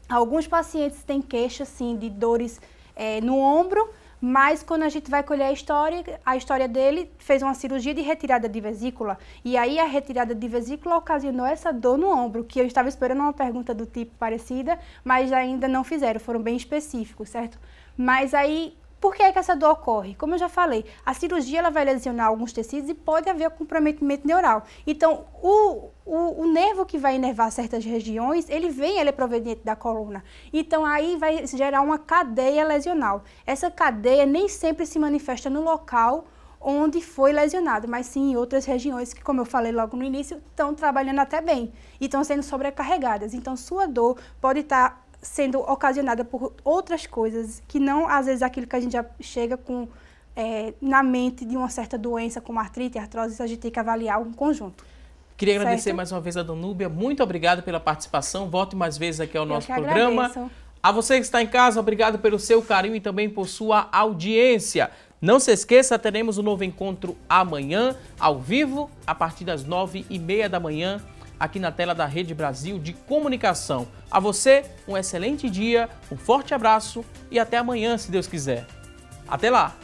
Alguns pacientes têm queixa sim de dores é, no ombro, mas quando a gente vai colher a história, a história dele fez uma cirurgia de retirada de vesícula e aí a retirada de vesícula ocasionou essa dor no ombro, que eu estava esperando uma pergunta do tipo parecida, mas ainda não fizeram, foram bem específicos, certo? Mas aí por que, é que essa dor ocorre? Como eu já falei, a cirurgia ela vai lesionar alguns tecidos e pode haver comprometimento neural. Então, o, o, o, nervo que vai inervar certas regiões, ele vem, ele é proveniente da coluna. Então, aí vai gerar uma cadeia lesional. Essa cadeia nem sempre se manifesta no local onde foi lesionado, mas sim em outras regiões que, como eu falei logo no início, estão trabalhando até bem e estão sendo sobrecarregadas. Então, sua dor pode estar tá sendo ocasionada por outras coisas que não, às vezes, aquilo que a gente já chega com é, na mente de uma certa doença como artrite, artrose, a gente tem que avaliar um conjunto. Queria certo? agradecer mais uma vez a Danúbia. Muito obrigada pela participação. Volte mais vezes aqui ao Eu nosso programa. A você que está em casa, obrigado pelo seu carinho e também por sua audiência. Não se esqueça, teremos um novo encontro amanhã, ao vivo, a partir das nove e meia da manhã, aqui na tela da Rede Brasil de Comunicação. A você, um excelente dia, um forte abraço e até amanhã, se Deus quiser. Até lá!